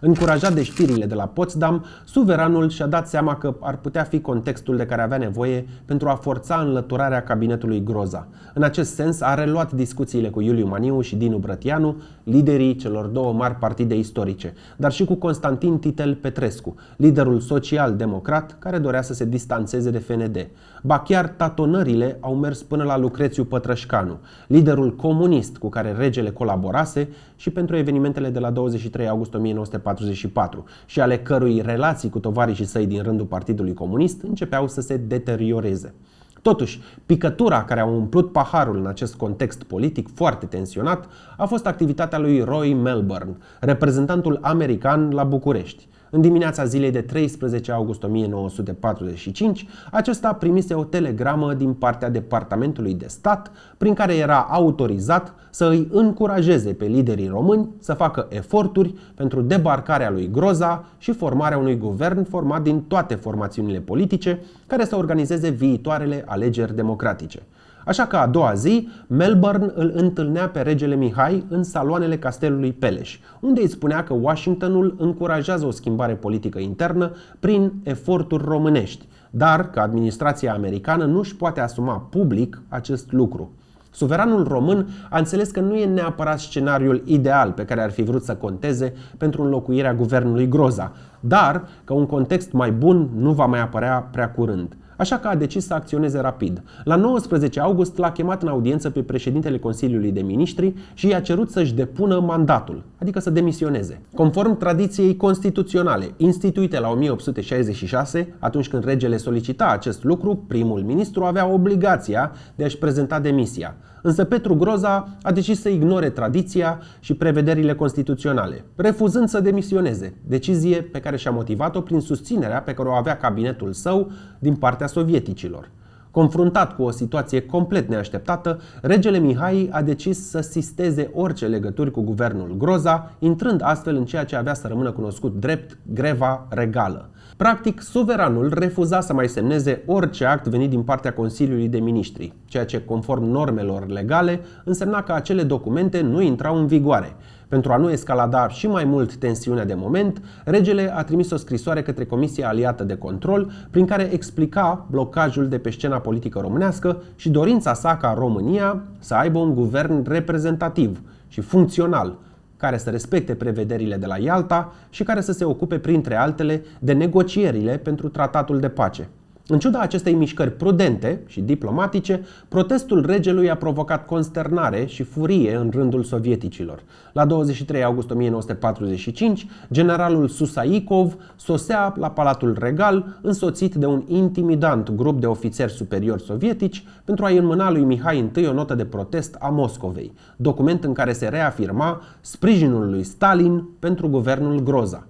Încurajat de știrile de la Potsdam, suveranul și-a dat seama că ar putea fi contextul de care avea nevoie pentru a forța înlăturarea cabinetului Groza. În acest sens, a reluat discuțiile cu Iuliu Maniu și Dinu Brătianu, liderii celor două mari partide istorice, dar și cu Constantin Titel Petrescu, liderul social-democrat care dorea să se distanțeze de FND. Ba chiar tatonările au mers până la Lucrețiu Pătrășcanu, liderul comunist cu care regele colaborase și pentru evenimentele de la 23 august 1940 1944 și ale cărui relații cu tovarășii săi din rândul Partidului Comunist începeau să se deterioreze. Totuși, picătura care a umplut paharul în acest context politic foarte tensionat a fost activitatea lui Roy Melbourne, reprezentantul american la București. În dimineața zilei de 13 august 1945, acesta primise o telegramă din partea Departamentului de Stat, prin care era autorizat să îi încurajeze pe liderii români să facă eforturi pentru debarcarea lui Groza și formarea unui guvern format din toate formațiunile politice care să organizeze viitoarele alegeri democratice. Așa că a doua zi, Melbourne îl întâlnea pe regele Mihai în saloanele castelului Peleș, unde îi spunea că Washingtonul încurajează o schimbare politică internă prin eforturi românești, dar că administrația americană nu își poate asuma public acest lucru. Suveranul român a înțeles că nu e neapărat scenariul ideal pe care ar fi vrut să conteze pentru înlocuirea guvernului Groza, dar că un context mai bun nu va mai apărea prea curând așa că a decis să acționeze rapid. La 19 august l-a chemat în audiență pe președintele Consiliului de Ministri și i-a cerut să-și depună mandatul, adică să demisioneze. Conform tradiției constituționale, instituite la 1866, atunci când regele solicita acest lucru, primul ministru avea obligația de a-și prezenta demisia. Însă Petru Groza a decis să ignore tradiția și prevederile constituționale, refuzând să demisioneze, decizie pe care și-a motivat-o prin susținerea pe care o avea cabinetul său din partea sovieticilor. Confruntat cu o situație complet neașteptată, regele Mihai a decis să sisteze orice legături cu guvernul Groza, intrând astfel în ceea ce avea să rămână cunoscut drept greva regală. Practic, suveranul refuza să mai semneze orice act venit din partea Consiliului de Ministri, ceea ce, conform normelor legale, însemna că acele documente nu intrau în vigoare. Pentru a nu escalada și mai mult tensiunea de moment, regele a trimis o scrisoare către Comisia Aliată de Control, prin care explica blocajul de pe scena politică românească și dorința sa ca România să aibă un guvern reprezentativ și funcțional, care să respecte prevederile de la Ialta și care să se ocupe, printre altele, de negocierile pentru tratatul de pace. În ciuda acestei mișcări prudente și diplomatice, protestul regelui a provocat consternare și furie în rândul sovieticilor. La 23 august 1945, generalul Susaikov sosea la Palatul Regal, însoțit de un intimidant grup de ofițeri superiori sovietici, pentru a-i înmâna lui Mihai I o notă de protest a Moscovei, document în care se reafirma sprijinul lui Stalin pentru guvernul Groza.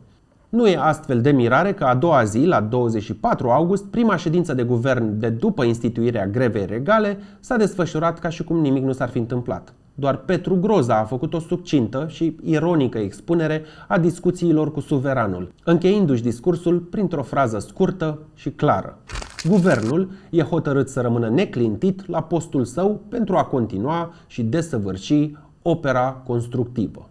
Nu e astfel de mirare că a doua zi, la 24 august, prima ședință de guvern de după instituirea grevei regale s-a desfășurat ca și cum nimic nu s-ar fi întâmplat. Doar Petru Groza a făcut o succintă și ironică expunere a discuțiilor cu suveranul, încheindu-și discursul printr-o frază scurtă și clară. Guvernul e hotărât să rămână neclintit la postul său pentru a continua și desăvârși opera constructivă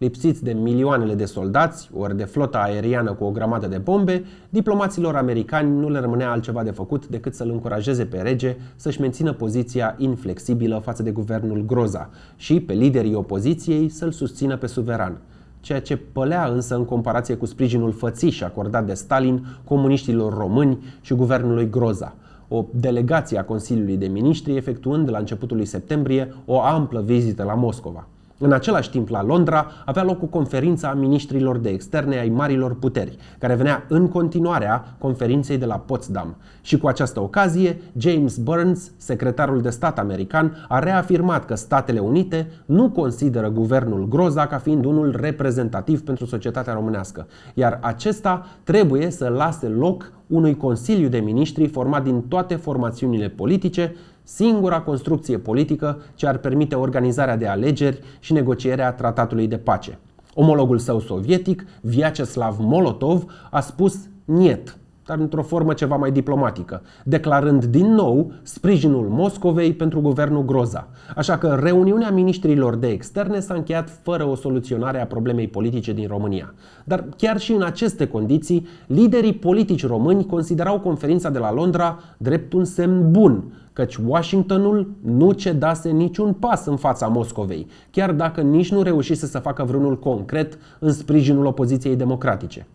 lipsiți de milioanele de soldați, ori de flota aeriană cu o grămadă de bombe, diplomaților americani nu le rămânea altceva de făcut decât să-l încurajeze pe rege să-și mențină poziția inflexibilă față de guvernul Groza și pe liderii opoziției să-l susțină pe suveran. Ceea ce pălea însă în comparație cu sprijinul fățiș acordat de Stalin comuniștilor români și guvernului Groza o delegație a Consiliului de Ministri efectuând la începutul lui septembrie o amplă vizită la Moscova. În același timp, la Londra, avea loc o conferință a ministrilor de externe ai marilor puteri, care venea în continuarea conferinței de la Potsdam. Și cu această ocazie, James Burns, secretarul de stat american, a reafirmat că Statele Unite nu consideră guvernul Groza ca fiind unul reprezentativ pentru societatea românească, iar acesta trebuie să lase loc unui Consiliu de Ministri format din toate formațiunile politice, singura construcție politică ce ar permite organizarea de alegeri și negocierea tratatului de pace. Omologul său sovietic, Vyacheslav Molotov, a spus niet dar într-o formă ceva mai diplomatică, declarând din nou sprijinul Moscovei pentru guvernul Groza. Așa că reuniunea ministrilor de externe s-a încheiat fără o soluționare a problemei politice din România. Dar chiar și în aceste condiții, liderii politici români considerau conferința de la Londra drept un semn bun, căci Washingtonul nu cedase niciun pas în fața Moscovei, chiar dacă nici nu reușise să facă vreunul concret în sprijinul opoziției democratice.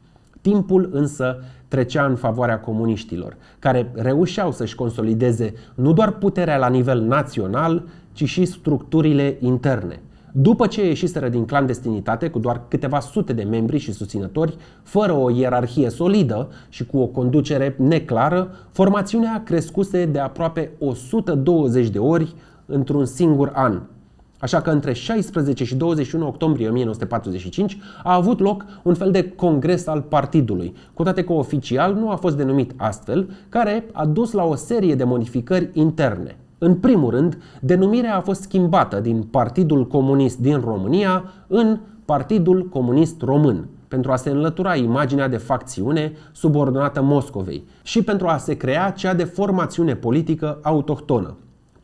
Timpul însă trecea în favoarea comuniștilor, care reușeau să-și consolideze nu doar puterea la nivel național, ci și structurile interne. După ce ieșiseră din clandestinitate cu doar câteva sute de membri și susținători, fără o ierarhie solidă și cu o conducere neclară, formațiunea crescuse de aproape 120 de ori într-un singur an – Așa că între 16 și 21 octombrie 1945 a avut loc un fel de congres al partidului, cu toate că oficial nu a fost denumit astfel, care a dus la o serie de modificări interne. În primul rând, denumirea a fost schimbată din Partidul Comunist din România în Partidul Comunist Român, pentru a se înlătura imaginea de facțiune subordonată Moscovei și pentru a se crea cea de formațiune politică autohtonă.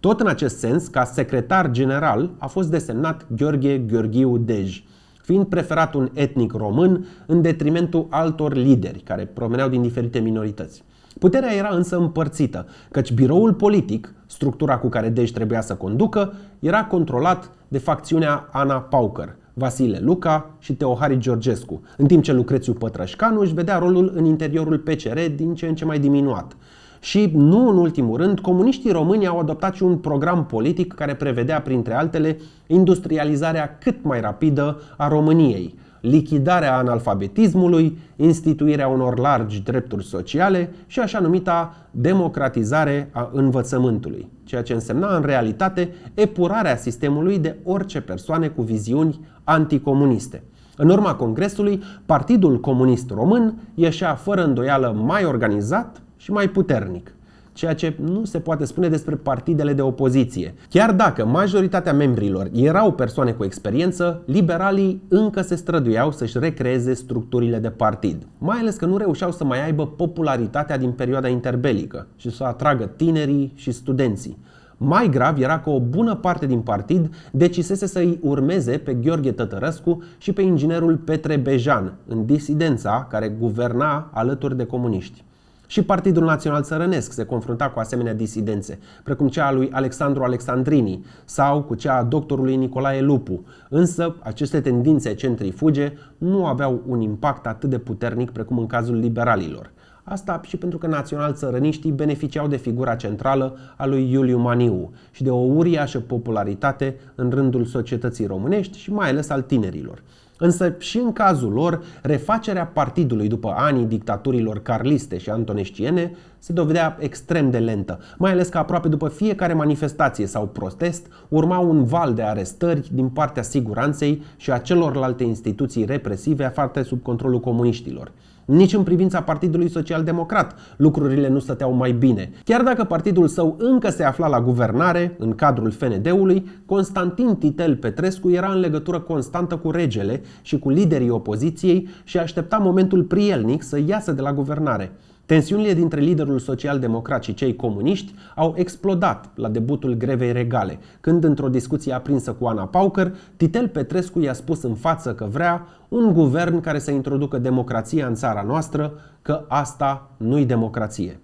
Tot în acest sens, ca secretar general, a fost desemnat Gheorghe Gheorghiu Dej, fiind preferat un etnic român în detrimentul altor lideri care proveneau din diferite minorități. Puterea era însă împărțită, căci biroul politic, structura cu care Dej trebuia să conducă, era controlat de facțiunea Ana Paucăr, Vasile Luca și Teohari Georgescu, în timp ce Lucrețiu Pătrășcanu își vedea rolul în interiorul PCR din ce în ce mai diminuat. Și nu în ultimul rând, comuniștii români au adoptat și un program politic care prevedea, printre altele, industrializarea cât mai rapidă a României, lichidarea analfabetismului, instituirea unor largi drepturi sociale și așa numita democratizare a învățământului, ceea ce însemna în realitate epurarea sistemului de orice persoane cu viziuni anticomuniste. În urma Congresului, Partidul Comunist Român ieșea fără îndoială mai organizat, și mai puternic ceea ce nu se poate spune despre partidele de opoziție. Chiar dacă majoritatea membrilor erau persoane cu experiență, liberalii încă se străduiau să-și recreeze structurile de partid, mai ales că nu reușeau să mai aibă popularitatea din perioada interbelică și să atragă tinerii și studenții. Mai grav era că o bună parte din partid decisese să îi urmeze pe Gheorghe Tătărescu și pe inginerul Petre Bejan, în disidența care guverna alături de comuniști. Și Partidul Național Țărănesc se confrunta cu asemenea disidențe, precum cea a lui Alexandru Alexandrini sau cu cea a doctorului Nicolae Lupu. Însă, aceste tendințe centrifuge nu aveau un impact atât de puternic precum în cazul liberalilor. Asta și pentru că național țărăniștii beneficiau de figura centrală a lui Iuliu Maniu și de o uriașă popularitate în rândul societății românești și mai ales al tinerilor. Însă și în cazul lor, refacerea partidului după anii dictaturilor carliste și antoneștiene, se dovedea extrem de lentă, mai ales că aproape după fiecare manifestație sau protest urma un val de arestări din partea siguranței și a celorlalte instituții represive aflate sub controlul comuniștilor. Nici în privința Partidului Social Democrat lucrurile nu stăteau mai bine. Chiar dacă partidul său încă se afla la guvernare, în cadrul FND-ului, Constantin Titel Petrescu era în legătură constantă cu regele și cu liderii opoziției și aștepta momentul prielnic să iasă de la guvernare. Tensiunile dintre liderul social-democrat și cei comuniști au explodat la debutul grevei regale, când într-o discuție aprinsă cu Ana Pauker, Titel Petrescu i-a spus în față că vrea un guvern care să introducă democrația în țara noastră, că asta nu-i democrație.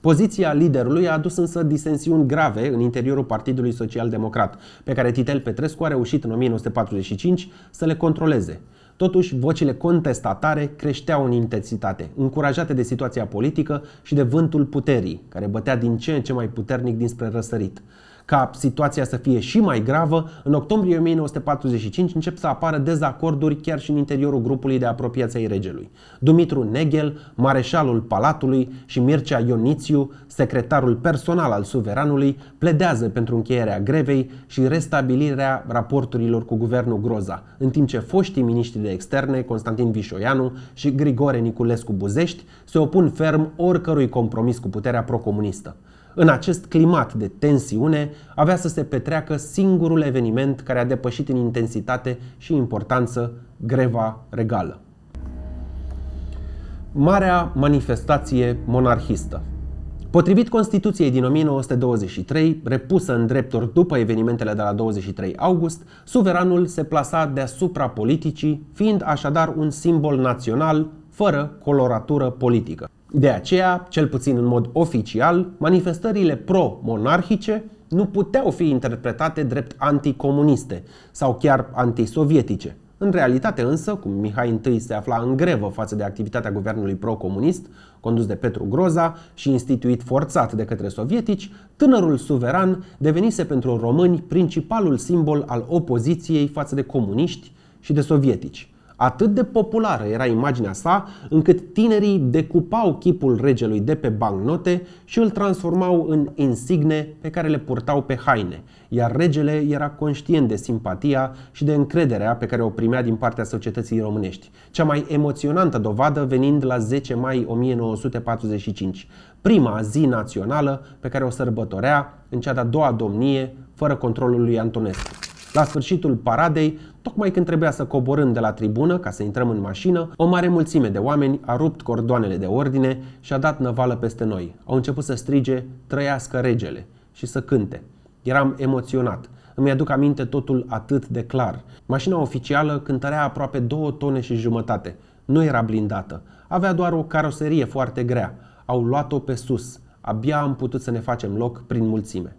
Poziția liderului a adus însă disensiuni grave în interiorul Partidului Social Democrat, pe care Titel Petrescu a reușit în 1945 să le controleze. Totuși, vocile contestatare creșteau în intensitate, încurajate de situația politică și de vântul puterii, care bătea din ce în ce mai puternic dinspre răsărit ca situația să fie și mai gravă, în octombrie 1945 încep să apară dezacorduri chiar și în interiorul grupului de apropiații regelui. Dumitru Negel, mareșalul palatului și Mircea Ionițiu, secretarul personal al suveranului, pledează pentru încheierea grevei și restabilirea raporturilor cu guvernul Groza, în timp ce foștii miniștri de externe, Constantin Vișoianu și Grigore Niculescu Buzești, se opun ferm oricărui compromis cu puterea procomunistă. În acest climat de tensiune avea să se petreacă singurul eveniment care a depășit în intensitate și importanță greva regală. Marea manifestație monarhistă Potrivit Constituției din 1923, repusă în drepturi după evenimentele de la 23 august, suveranul se plasa deasupra politicii, fiind așadar un simbol național fără coloratură politică. De aceea, cel puțin în mod oficial, manifestările pro-monarhice nu puteau fi interpretate drept anticomuniste sau chiar antisovietice. În realitate însă, cum Mihai I se afla în grevă față de activitatea guvernului pro-comunist, condus de Petru Groza și instituit forțat de către sovietici, tânărul suveran devenise pentru români principalul simbol al opoziției față de comuniști și de sovietici. Atât de populară era imaginea sa, încât tinerii decupau chipul regelui de pe bancnote și îl transformau în insigne pe care le purtau pe haine, iar regele era conștient de simpatia și de încrederea pe care o primea din partea societății românești. Cea mai emoționantă dovadă venind la 10 mai 1945, prima zi națională pe care o sărbătorea în cea de-a doua domnie, fără controlul lui Antonescu. La sfârșitul paradei, tocmai când trebuia să coborâm de la tribună ca să intrăm în mașină, o mare mulțime de oameni a rupt cordoanele de ordine și a dat năvală peste noi. Au început să strige, trăiască regele și să cânte. Eram emoționat. Îmi aduc aminte totul atât de clar. Mașina oficială cântărea aproape două tone și jumătate. Nu era blindată. Avea doar o caroserie foarte grea. Au luat-o pe sus. Abia am putut să ne facem loc prin mulțime.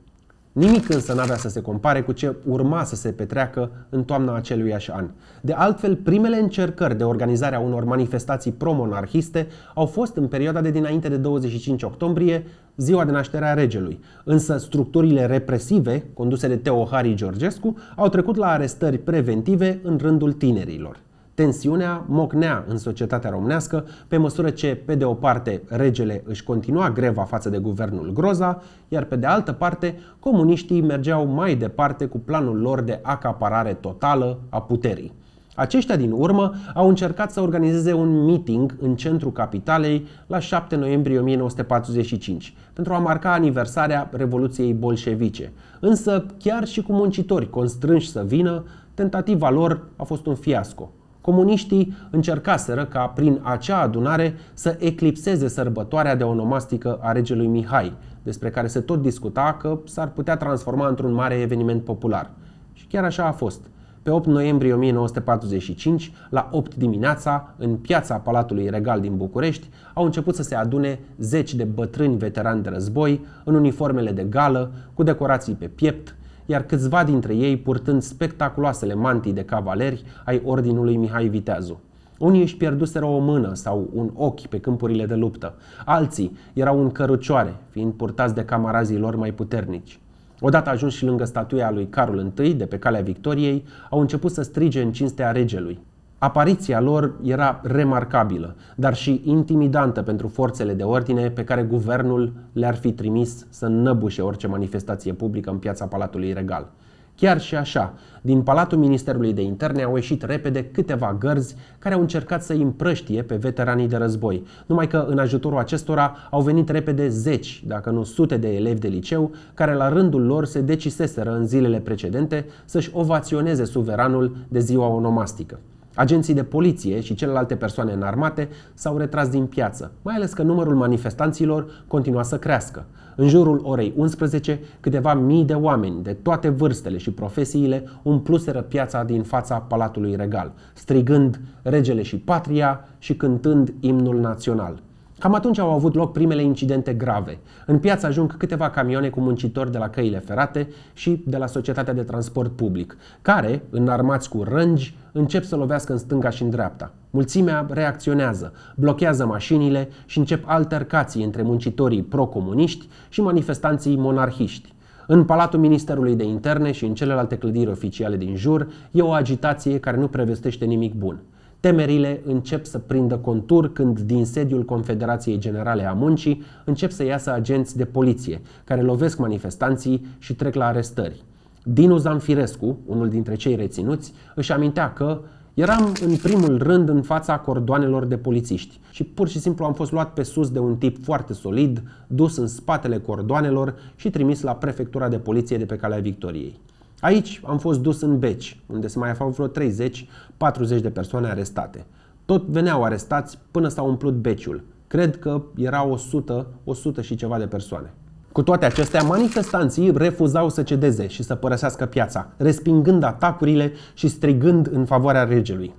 Nimic însă n-avea să se compare cu ce urma să se petreacă în toamna acelui așa an. De altfel, primele încercări de organizare a unor manifestații promonarhiste au fost în perioada de dinainte de 25 octombrie, ziua de naștere a regelui. Însă structurile represive, conduse de Teohari Georgescu, au trecut la arestări preventive în rândul tinerilor. Tensiunea mocnea în societatea românească pe măsură ce, pe de o parte, regele își continua greva față de guvernul Groza, iar pe de altă parte, comuniștii mergeau mai departe cu planul lor de acaparare totală a puterii. Aceștia din urmă au încercat să organizeze un meeting în centrul capitalei la 7 noiembrie 1945 pentru a marca aniversarea Revoluției Bolșevice. Însă, chiar și cu muncitori constrânși să vină, tentativa lor a fost un fiasco. Comuniștii încercaseră ca prin acea adunare să eclipseze sărbătoarea de onomastică a regelui Mihai, despre care se tot discuta că s-ar putea transforma într-un mare eveniment popular. Și chiar așa a fost. Pe 8 noiembrie 1945, la 8 dimineața, în piața Palatului Regal din București, au început să se adune zeci de bătrâni veterani de război în uniformele de gală, cu decorații pe piept, iar câțiva dintre ei purtând spectaculoasele mantii de cavaleri ai Ordinului Mihai Viteazu. Unii își pierduseră o mână sau un ochi pe câmpurile de luptă, alții erau în cărucioare, fiind purtați de camarazii lor mai puternici. Odată ajuns și lângă statuia lui Carol I de pe calea Victoriei, au început să strige în cinstea regelui. Apariția lor era remarcabilă, dar și intimidantă pentru forțele de ordine pe care guvernul le-ar fi trimis să năbușe orice manifestație publică în piața Palatului Regal. Chiar și așa, din Palatul Ministerului de Interne au ieșit repede câteva gărzi care au încercat să împrăștie pe veteranii de război, numai că în ajutorul acestora au venit repede zeci, dacă nu sute de elevi de liceu, care la rândul lor se deciseseră în zilele precedente să-și ovaționeze suveranul de ziua onomastică. Agenții de poliție și celelalte persoane înarmate s-au retras din piață, mai ales că numărul manifestanților continua să crească. În jurul orei 11, câteva mii de oameni de toate vârstele și profesiile umpluseră piața din fața Palatului Regal, strigând regele și patria și cântând imnul național. Cam atunci au avut loc primele incidente grave. În piață ajung câteva camioane cu muncitori de la căile ferate și de la societatea de transport public, care, înarmați cu rângi, încep să lovească în stânga și în dreapta. Mulțimea reacționează, blochează mașinile și încep altercații între muncitorii procomuniști și manifestanții monarhiști. În Palatul Ministerului de Interne și în celelalte clădiri oficiale din jur e o agitație care nu prevestește nimic bun. Temerile încep să prindă contur când din sediul Confederației Generale a Muncii încep să iasă agenți de poliție, care lovesc manifestanții și trec la arestări. Dinu Zanfirescu, unul dintre cei reținuți, își amintea că Eram în primul rând în fața cordoanelor de polițiști și pur și simplu am fost luat pe sus de un tip foarte solid, dus în spatele cordoanelor și trimis la prefectura de poliție de pe Calea Victoriei. Aici am fost dus în Beci, unde se mai aflau vreo 30-40 de persoane arestate. Tot veneau arestați până s au umplut Beciul. Cred că erau 100, 100 și ceva de persoane. Cu toate acestea, manifestanții refuzau să cedeze și să părăsească piața, respingând atacurile și strigând în favoarea regelui.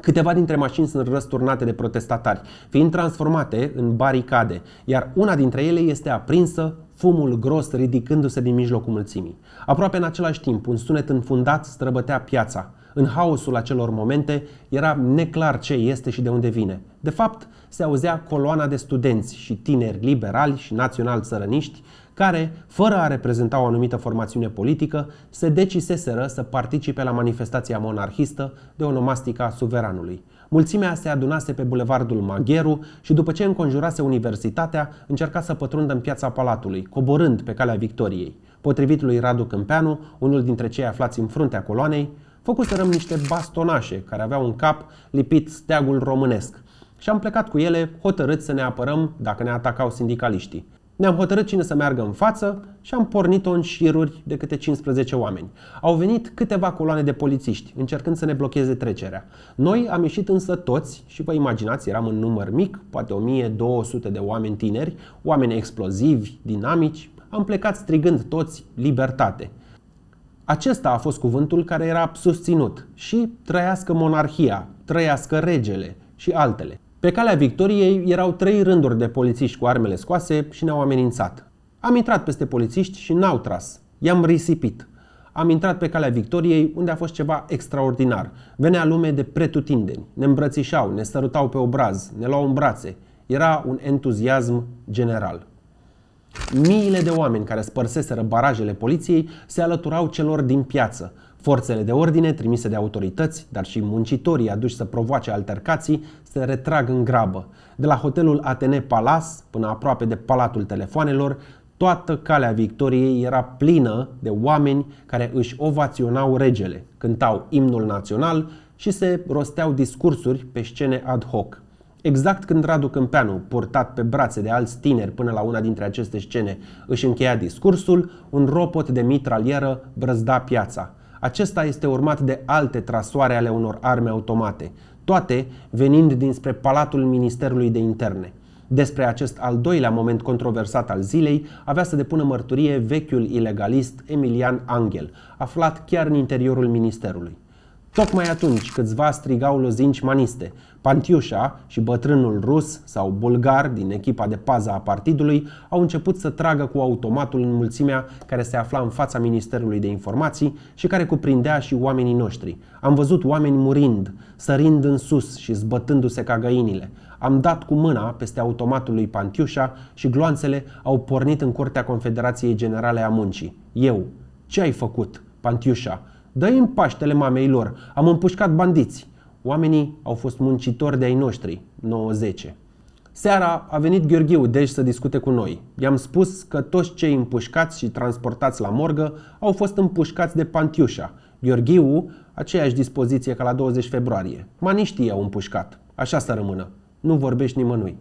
Câteva dintre mașini sunt răsturnate de protestatari, fiind transformate în baricade, iar una dintre ele este aprinsă fumul gros ridicându-se din mijlocul mulțimii. Aproape în același timp, un sunet înfundat străbătea piața. În haosul acelor momente era neclar ce este și de unde vine. De fapt, se auzea coloana de studenți și tineri liberali și național țărăniști care, fără a reprezenta o anumită formațiune politică, se deciseseră să participe la manifestația monarhistă de onomastica suveranului. Mulțimea se adunase pe bulevardul Magheru și după ce înconjurase universitatea, încerca să pătrundă în piața Palatului, coborând pe calea Victoriei. Potrivit lui Radu Câmpeanu, unul dintre cei aflați în fruntea coloanei, făcuserăm niște bastonașe care aveau un cap lipit steagul românesc și am plecat cu ele hotărât să ne apărăm dacă ne atacau sindicaliștii. Ne-am hotărât cine să meargă în față și am pornit-o în șiruri de câte 15 oameni. Au venit câteva coloane de polițiști, încercând să ne blocheze trecerea. Noi am ieșit însă toți și vă imaginați, eram în număr mic, poate 1200 de oameni tineri, oameni explozivi, dinamici, am plecat strigând toți libertate. Acesta a fost cuvântul care era susținut și trăiască monarhia, trăiască regele și altele. Pe calea victoriei erau trei rânduri de polițiști cu armele scoase și ne-au amenințat. Am intrat peste polițiști și n-au tras. I-am risipit. Am intrat pe calea victoriei unde a fost ceva extraordinar. Venea lume de pretutindeni. Ne îmbrățișau, ne sărutau pe obraz, ne luau în brațe. Era un entuziasm general. Miile de oameni care spărseseră barajele poliției se alăturau celor din piață, Forțele de ordine, trimise de autorități, dar și muncitorii aduși să provoace altercații, se retrag în grabă. De la hotelul Atene Palace până aproape de Palatul Telefoanelor, toată calea victoriei era plină de oameni care își ovaționau regele, cântau imnul național și se rosteau discursuri pe scene ad hoc. Exact când Radu Câmpeanu, purtat pe brațe de alți tineri până la una dintre aceste scene, își încheia discursul, un ropot de mitralieră brăzda piața – acesta este urmat de alte trasoare ale unor arme automate, toate venind dinspre Palatul Ministerului de Interne. Despre acest al doilea moment controversat al zilei avea să depună mărturie vechiul ilegalist Emilian Angel, aflat chiar în interiorul ministerului. Tocmai atunci câțiva strigau lozinci maniste. Pantiușa și bătrânul rus sau bulgar din echipa de paza a partidului au început să tragă cu automatul în mulțimea care se afla în fața Ministerului de Informații și care cuprindea și oamenii noștri. Am văzut oameni murind, sărind în sus și zbătându-se ca găinile. Am dat cu mâna peste automatul lui Pantiușa și gloanțele au pornit în curtea Confederației Generale a Muncii. Eu. Ce ai făcut? Pantiușa Dă-i în paștele mamei lor. Am împușcat bandiți. Oamenii au fost muncitori de ai noștri, 90. Seara a venit Gheorgheu Dej să discute cu noi. I-am spus că toți cei împușcați și transportați la morgă au fost împușcați de Pantiușa. Gheorgheu aceeași dispoziție ca la 20 februarie. Maniștii au împușcat. Așa să rămână. Nu vorbești nimănui.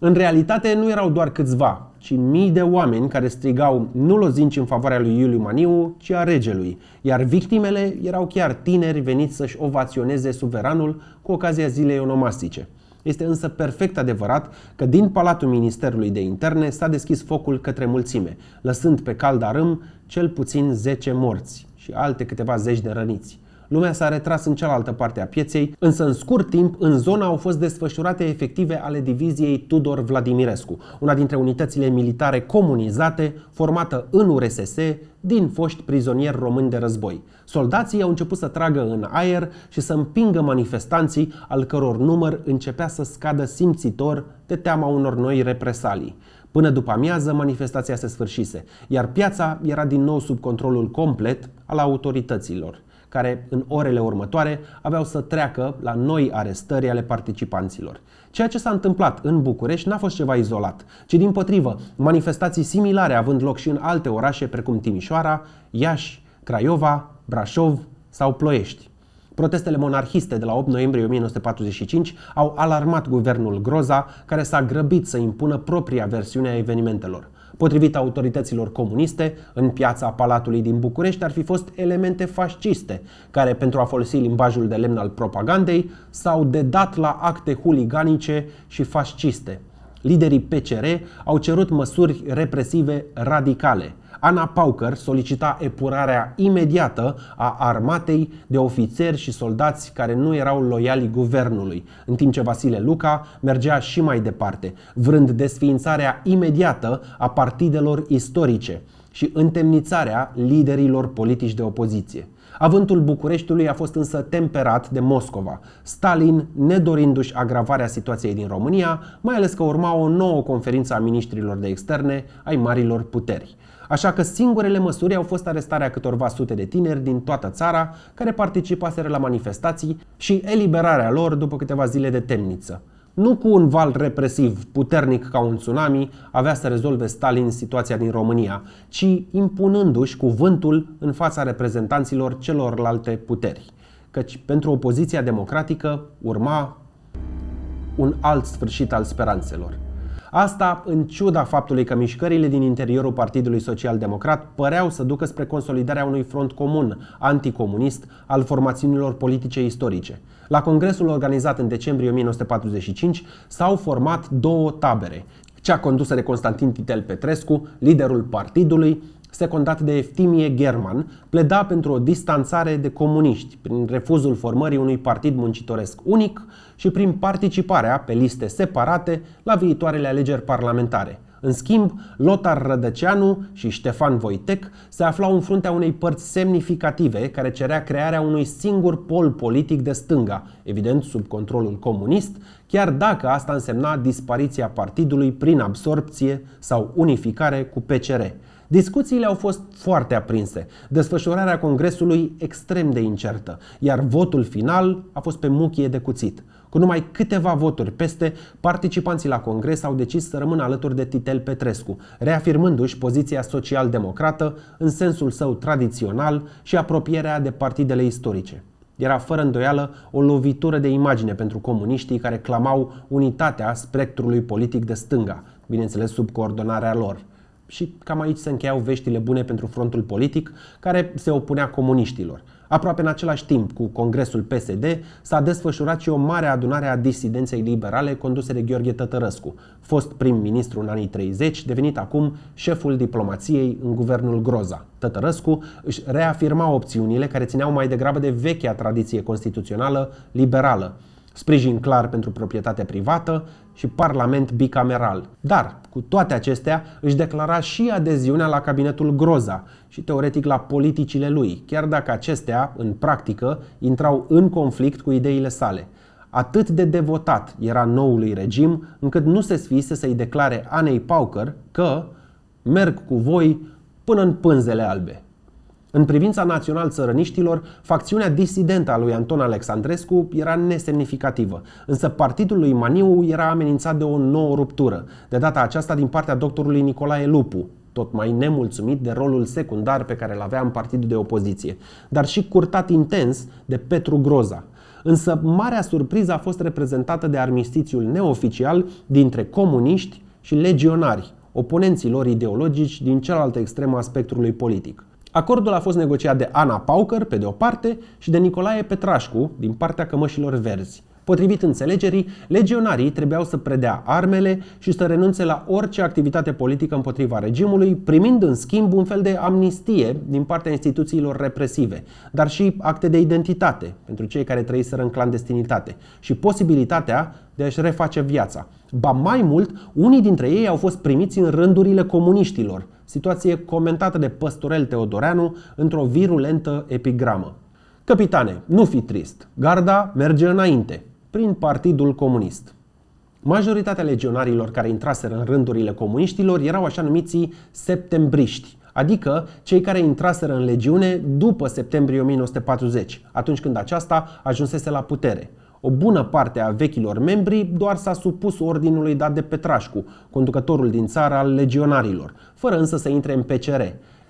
În realitate nu erau doar câțiva, ci mii de oameni care strigau nu lozinci în favoarea lui Iuliu Maniu, ci a regelui, iar victimele erau chiar tineri veniți să-și ovaționeze suveranul cu ocazia zilei onomastice. Este însă perfect adevărat că din Palatul Ministerului de Interne s-a deschis focul către mulțime, lăsând pe calda râm cel puțin 10 morți și alte câteva zeci de răniți. Lumea s-a retras în cealaltă parte a pieței, însă în scurt timp în zona au fost desfășurate efective ale diviziei Tudor Vladimirescu, una dintre unitățile militare comunizate formată în URSS din foști prizonieri români de război. Soldații au început să tragă în aer și să împingă manifestanții, al căror număr începea să scadă simțitor de teama unor noi represalii. Până după amiază, manifestația se sfârșise, iar piața era din nou sub controlul complet al autorităților care în orele următoare aveau să treacă la noi arestări ale participanților. Ceea ce s-a întâmplat în București n-a fost ceva izolat, ci din potrivă, manifestații similare având loc și în alte orașe precum Timișoara, Iași, Craiova, Brașov sau Ploiești. Protestele monarhiste de la 8 noiembrie 1945 au alarmat guvernul Groza, care s-a grăbit să impună propria versiune a evenimentelor. Potrivit autorităților comuniste, în piața Palatului din București ar fi fost elemente fasciste, care, pentru a folosi limbajul de lemn al propagandei, s-au dedat la acte huliganice și fasciste. Liderii PCR au cerut măsuri represive radicale – Ana Pauker solicita epurarea imediată a armatei de ofițeri și soldați care nu erau loiali guvernului, în timp ce Vasile Luca mergea și mai departe, vrând desființarea imediată a partidelor istorice și întemnițarea liderilor politici de opoziție. Avântul Bucureștiului a fost însă temperat de Moscova. Stalin, nedorindu-și agravarea situației din România, mai ales că urma o nouă conferință a ministrilor de externe ai marilor puteri. Așa că singurele măsuri au fost arestarea câtorva sute de tineri din toată țara care participaseră la manifestații și eliberarea lor după câteva zile de temniță. Nu cu un val represiv puternic ca un tsunami avea să rezolve Stalin situația din România, ci impunându-și cuvântul în fața reprezentanților celorlalte puteri. Căci pentru opoziția democratică urma un alt sfârșit al speranțelor. Asta în ciuda faptului că mișcările din interiorul Partidului Social Democrat păreau să ducă spre consolidarea unui front comun, anticomunist, al formațiunilor politice istorice. La congresul organizat în decembrie 1945 s-au format două tabere, cea condusă de Constantin Titel Petrescu, liderul partidului, secundat de Eftimie German, pleda pentru o distanțare de comuniști prin refuzul formării unui partid muncitoresc unic, și prin participarea pe liste separate la viitoarele alegeri parlamentare. În schimb, Lothar Rădăceanu și Ștefan Voitec se aflau în fruntea unei părți semnificative care cerea crearea unui singur pol politic de stânga, evident sub controlul comunist, chiar dacă asta însemna dispariția partidului prin absorpție sau unificare cu PCR. Discuțiile au fost foarte aprinse, desfășurarea congresului extrem de incertă, iar votul final a fost pe muchie de cuțit. Cu numai câteva voturi peste, participanții la congres au decis să rămână alături de Titel Petrescu, reafirmându-și poziția social-democrată în sensul său tradițional și apropierea de partidele istorice. Era fără îndoială o lovitură de imagine pentru comuniștii care clamau unitatea spectrului politic de stânga, bineînțeles sub coordonarea lor. Și cam aici se încheiau veștile bune pentru frontul politic care se opunea comuniștilor – Aproape în același timp cu Congresul PSD s-a desfășurat și o mare adunare a disidenței liberale conduse de Gheorghe Tătărăscu, fost prim-ministru în anii 30, devenit acum șeful diplomației în guvernul Groza. Tătărăscu își reafirma opțiunile care țineau mai degrabă de vechea tradiție constituțională liberală, sprijin clar pentru proprietatea privată și parlament bicameral. Dar, cu toate acestea, își declara și adeziunea la cabinetul Groza și teoretic la politicile lui, chiar dacă acestea, în practică, intrau în conflict cu ideile sale. Atât de devotat era noului regim, încât nu se sfise să-i declare Anei Pauker că merg cu voi până în pânzele albe. În privința național-țărăniștilor, facțiunea disidentă a lui Anton Alexandrescu era nesemnificativă, însă partidul lui Maniu era amenințat de o nouă ruptură, de data aceasta din partea doctorului Nicolae Lupu, tot mai nemulțumit de rolul secundar pe care îl avea în partidul de opoziție, dar și curtat intens de Petru Groza. Însă, marea surpriză a fost reprezentată de armistițiul neoficial dintre comuniști și legionari, oponenții lor ideologici din cealaltă extremă a spectrului politic. Acordul a fost negociat de Ana Pauker, pe de o parte, și de Nicolae Petrașcu, din partea Cămășilor Verzi. Potrivit înțelegerii, legionarii trebuiau să predea armele și să renunțe la orice activitate politică împotriva regimului, primind în schimb un fel de amnistie din partea instituțiilor represive, dar și acte de identitate pentru cei care trăiseră în clandestinitate și posibilitatea de a-și reface viața. Ba mai mult, unii dintre ei au fost primiți în rândurile comuniștilor, situație comentată de Păstorel Teodoreanu într-o virulentă epigramă. Capitane, nu fi trist, garda merge înainte, prin Partidul Comunist. Majoritatea legionarilor care intraseră în rândurile comuniștilor erau așa numiții septembriști, adică cei care intraseră în legiune după septembrie 1940, atunci când aceasta ajunsese la putere – o bună parte a vechilor membri doar s-a supus ordinului dat de Petrașcu, conducătorul din țară al legionarilor, fără însă să intre în PCR.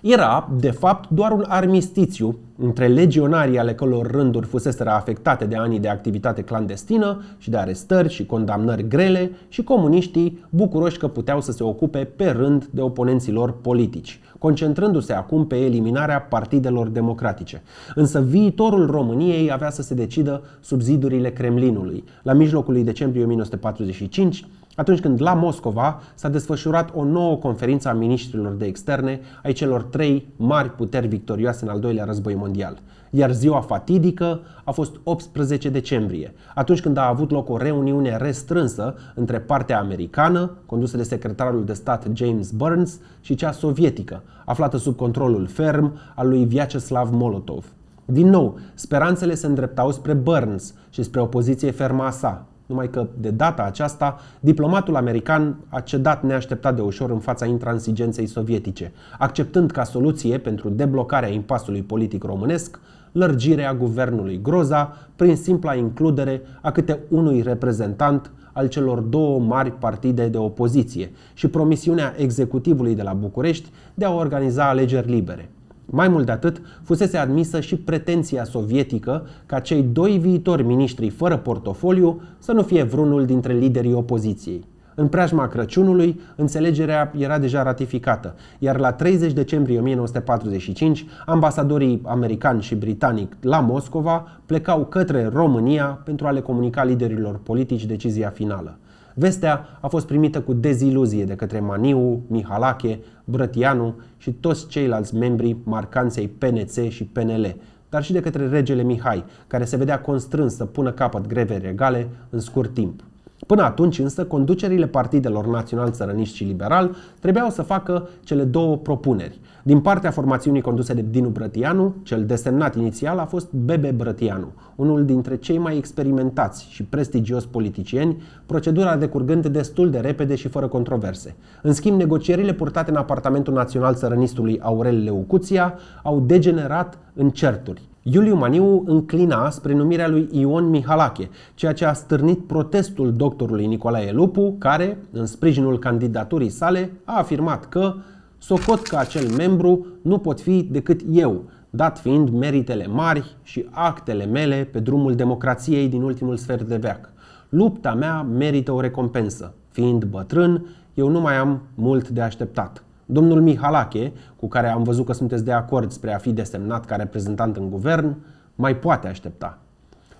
Era, de fapt, doar un armistițiu între legionarii ale căror rânduri fuseseră afectate de anii de activitate clandestină și de arestări și condamnări grele și comuniștii bucuroși că puteau să se ocupe pe rând de oponenții lor politici concentrându-se acum pe eliminarea partidelor democratice. Însă viitorul României avea să se decidă sub zidurile Kremlinului. La mijlocul lui decembrie 1945, atunci când la Moscova s-a desfășurat o nouă conferință a ministrilor de externe ai celor trei mari puteri victorioase în al doilea război mondial – iar ziua fatidică a fost 18 decembrie, atunci când a avut loc o reuniune restrânsă între partea americană, condusă de secretarul de stat James Burns, și cea sovietică, aflată sub controlul ferm al lui Vyacheslav Molotov. Din nou, speranțele se îndreptau spre Burns și spre o poziție fermă a sa, numai că de data aceasta diplomatul american a cedat neașteptat de ușor în fața intransigenței sovietice, acceptând ca soluție pentru deblocarea impasului politic românesc lărgirea guvernului Groza prin simpla includere a câte unui reprezentant al celor două mari partide de opoziție și promisiunea executivului de la București de a organiza alegeri libere. Mai mult de atât, fusese admisă și pretenția sovietică ca cei doi viitori miniștri fără portofoliu să nu fie vreunul dintre liderii opoziției. În preajma Crăciunului, înțelegerea era deja ratificată, iar la 30 decembrie 1945, ambasadorii americani și britanic la Moscova plecau către România pentru a le comunica liderilor politici decizia finală. Vestea a fost primită cu deziluzie de către Maniu, Mihalache, Brătianu și toți ceilalți membri marcanței PNC și PNL, dar și de către regele Mihai, care se vedea constrâns să pună capăt greve regale în scurt timp. Până atunci însă, conducerile partidelor național-țărăniști și liberal trebuiau să facă cele două propuneri. Din partea formațiunii conduse de Dinu Brătianu, cel desemnat inițial a fost Bebe Brătianu, unul dintre cei mai experimentați și prestigios politicieni, procedura decurgând destul de repede și fără controverse. În schimb, negocierile purtate în apartamentul național țărănistului Aurel Leucuția au degenerat în certuri. Iuliu Maniu înclina spre numirea lui Ion Mihalache, ceea ce a stârnit protestul doctorului Nicolae Lupu, care, în sprijinul candidaturii sale, a afirmat că socot că acel membru nu pot fi decât eu, dat fiind meritele mari și actele mele pe drumul democrației din ultimul sfert de veac. Lupta mea merită o recompensă. Fiind bătrân, eu nu mai am mult de așteptat. Domnul Mihalache, cu care am văzut că sunteți de acord spre a fi desemnat ca reprezentant în guvern, mai poate aștepta.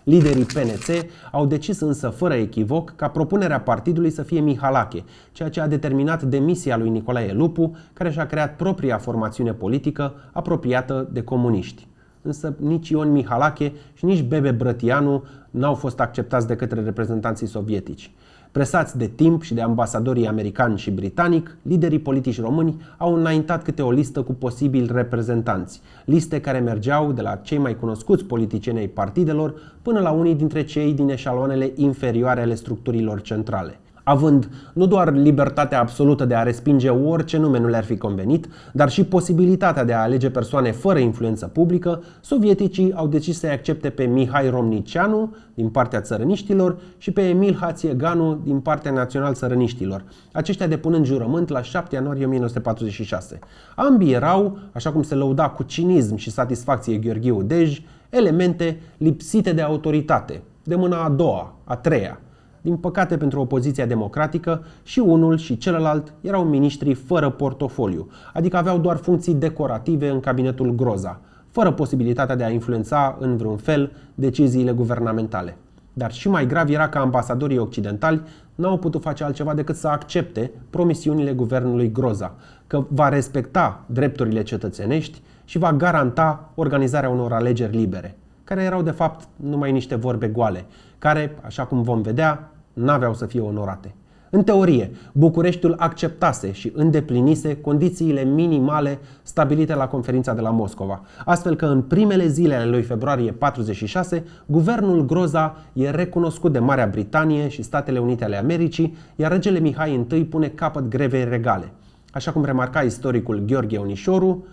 Liderii PNC au decis însă fără echivoc ca propunerea partidului să fie Mihalache, ceea ce a determinat demisia lui Nicolae Lupu, care și-a creat propria formațiune politică apropiată de comuniști. Însă nici Ion Mihalache și nici Bebe Brătianu n-au fost acceptați de către reprezentanții sovietici. Presați de timp și de ambasadorii americani și britanic, liderii politici români au înaintat câte o listă cu posibili reprezentanți, liste care mergeau de la cei mai cunoscuți politicieni partidelor până la unii dintre cei din eșaloanele inferioare ale structurilor centrale având nu doar libertatea absolută de a respinge orice nume nu le-ar fi convenit, dar și posibilitatea de a alege persoane fără influență publică, sovieticii au decis să-i accepte pe Mihai Romnicianu din partea țărăniștilor și pe Emil Hațieganu din partea național-țărăniștilor, aceștia depunând jurământ la 7 ianuarie 1946. Ambii erau, așa cum se lăuda cu cinism și satisfacție Gheorghiu Dej, elemente lipsite de autoritate, de mâna a doua, a treia, din păcate pentru opoziția democratică, și unul și celălalt erau miniștri fără portofoliu, adică aveau doar funcții decorative în cabinetul Groza, fără posibilitatea de a influența în vreun fel deciziile guvernamentale. Dar și mai grav era că ambasadorii occidentali n-au putut face altceva decât să accepte promisiunile guvernului Groza, că va respecta drepturile cetățenești și va garanta organizarea unor alegeri libere, care erau de fapt numai niște vorbe goale, care, așa cum vom vedea, n-aveau să fie onorate. În teorie, Bucureștiul acceptase și îndeplinise condițiile minimale stabilite la conferința de la Moscova, astfel că în primele zile ale lui februarie 46, guvernul Groza e recunoscut de Marea Britanie și Statele Unite ale Americii, iar regele Mihai I pune capăt grevei regale. Așa cum remarca istoricul Gheorghe Onișoru,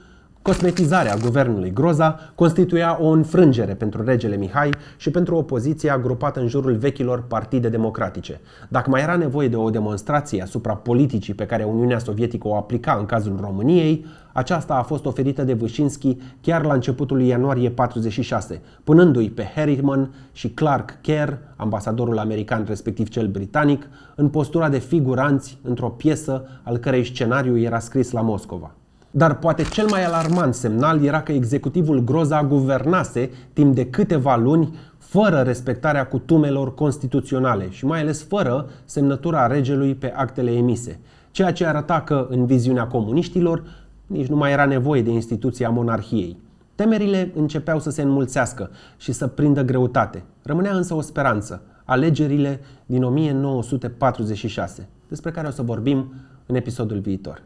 Cosmetizarea guvernului Groza constituia o înfrângere pentru regele Mihai și pentru opoziția agrupată în jurul vechilor partide democratice. Dacă mai era nevoie de o demonstrație asupra politicii pe care Uniunea Sovietică o aplica în cazul României, aceasta a fost oferită de Vâșinski chiar la începutul ianuarie 46, punându-i pe Harriman și Clark Kerr, ambasadorul american respectiv cel britanic, în postura de figuranți într-o piesă al cărei scenariu era scris la Moscova. Dar poate cel mai alarmant semnal era că executivul Groza guvernase timp de câteva luni fără respectarea cutumelor constituționale și mai ales fără semnătura regelui pe actele emise, ceea ce arăta că, în viziunea comuniștilor, nici nu mai era nevoie de instituția monarhiei. Temerile începeau să se înmulțească și să prindă greutate. Rămânea însă o speranță, alegerile din 1946, despre care o să vorbim în episodul viitor.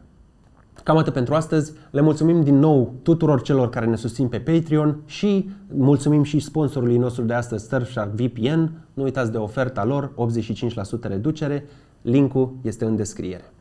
Cam atât pentru astăzi. Le mulțumim din nou tuturor celor care ne susțin pe Patreon și mulțumim și sponsorului nostru de astăzi, Surfshark VPN. Nu uitați de oferta lor, 85% reducere. Linkul este în descriere.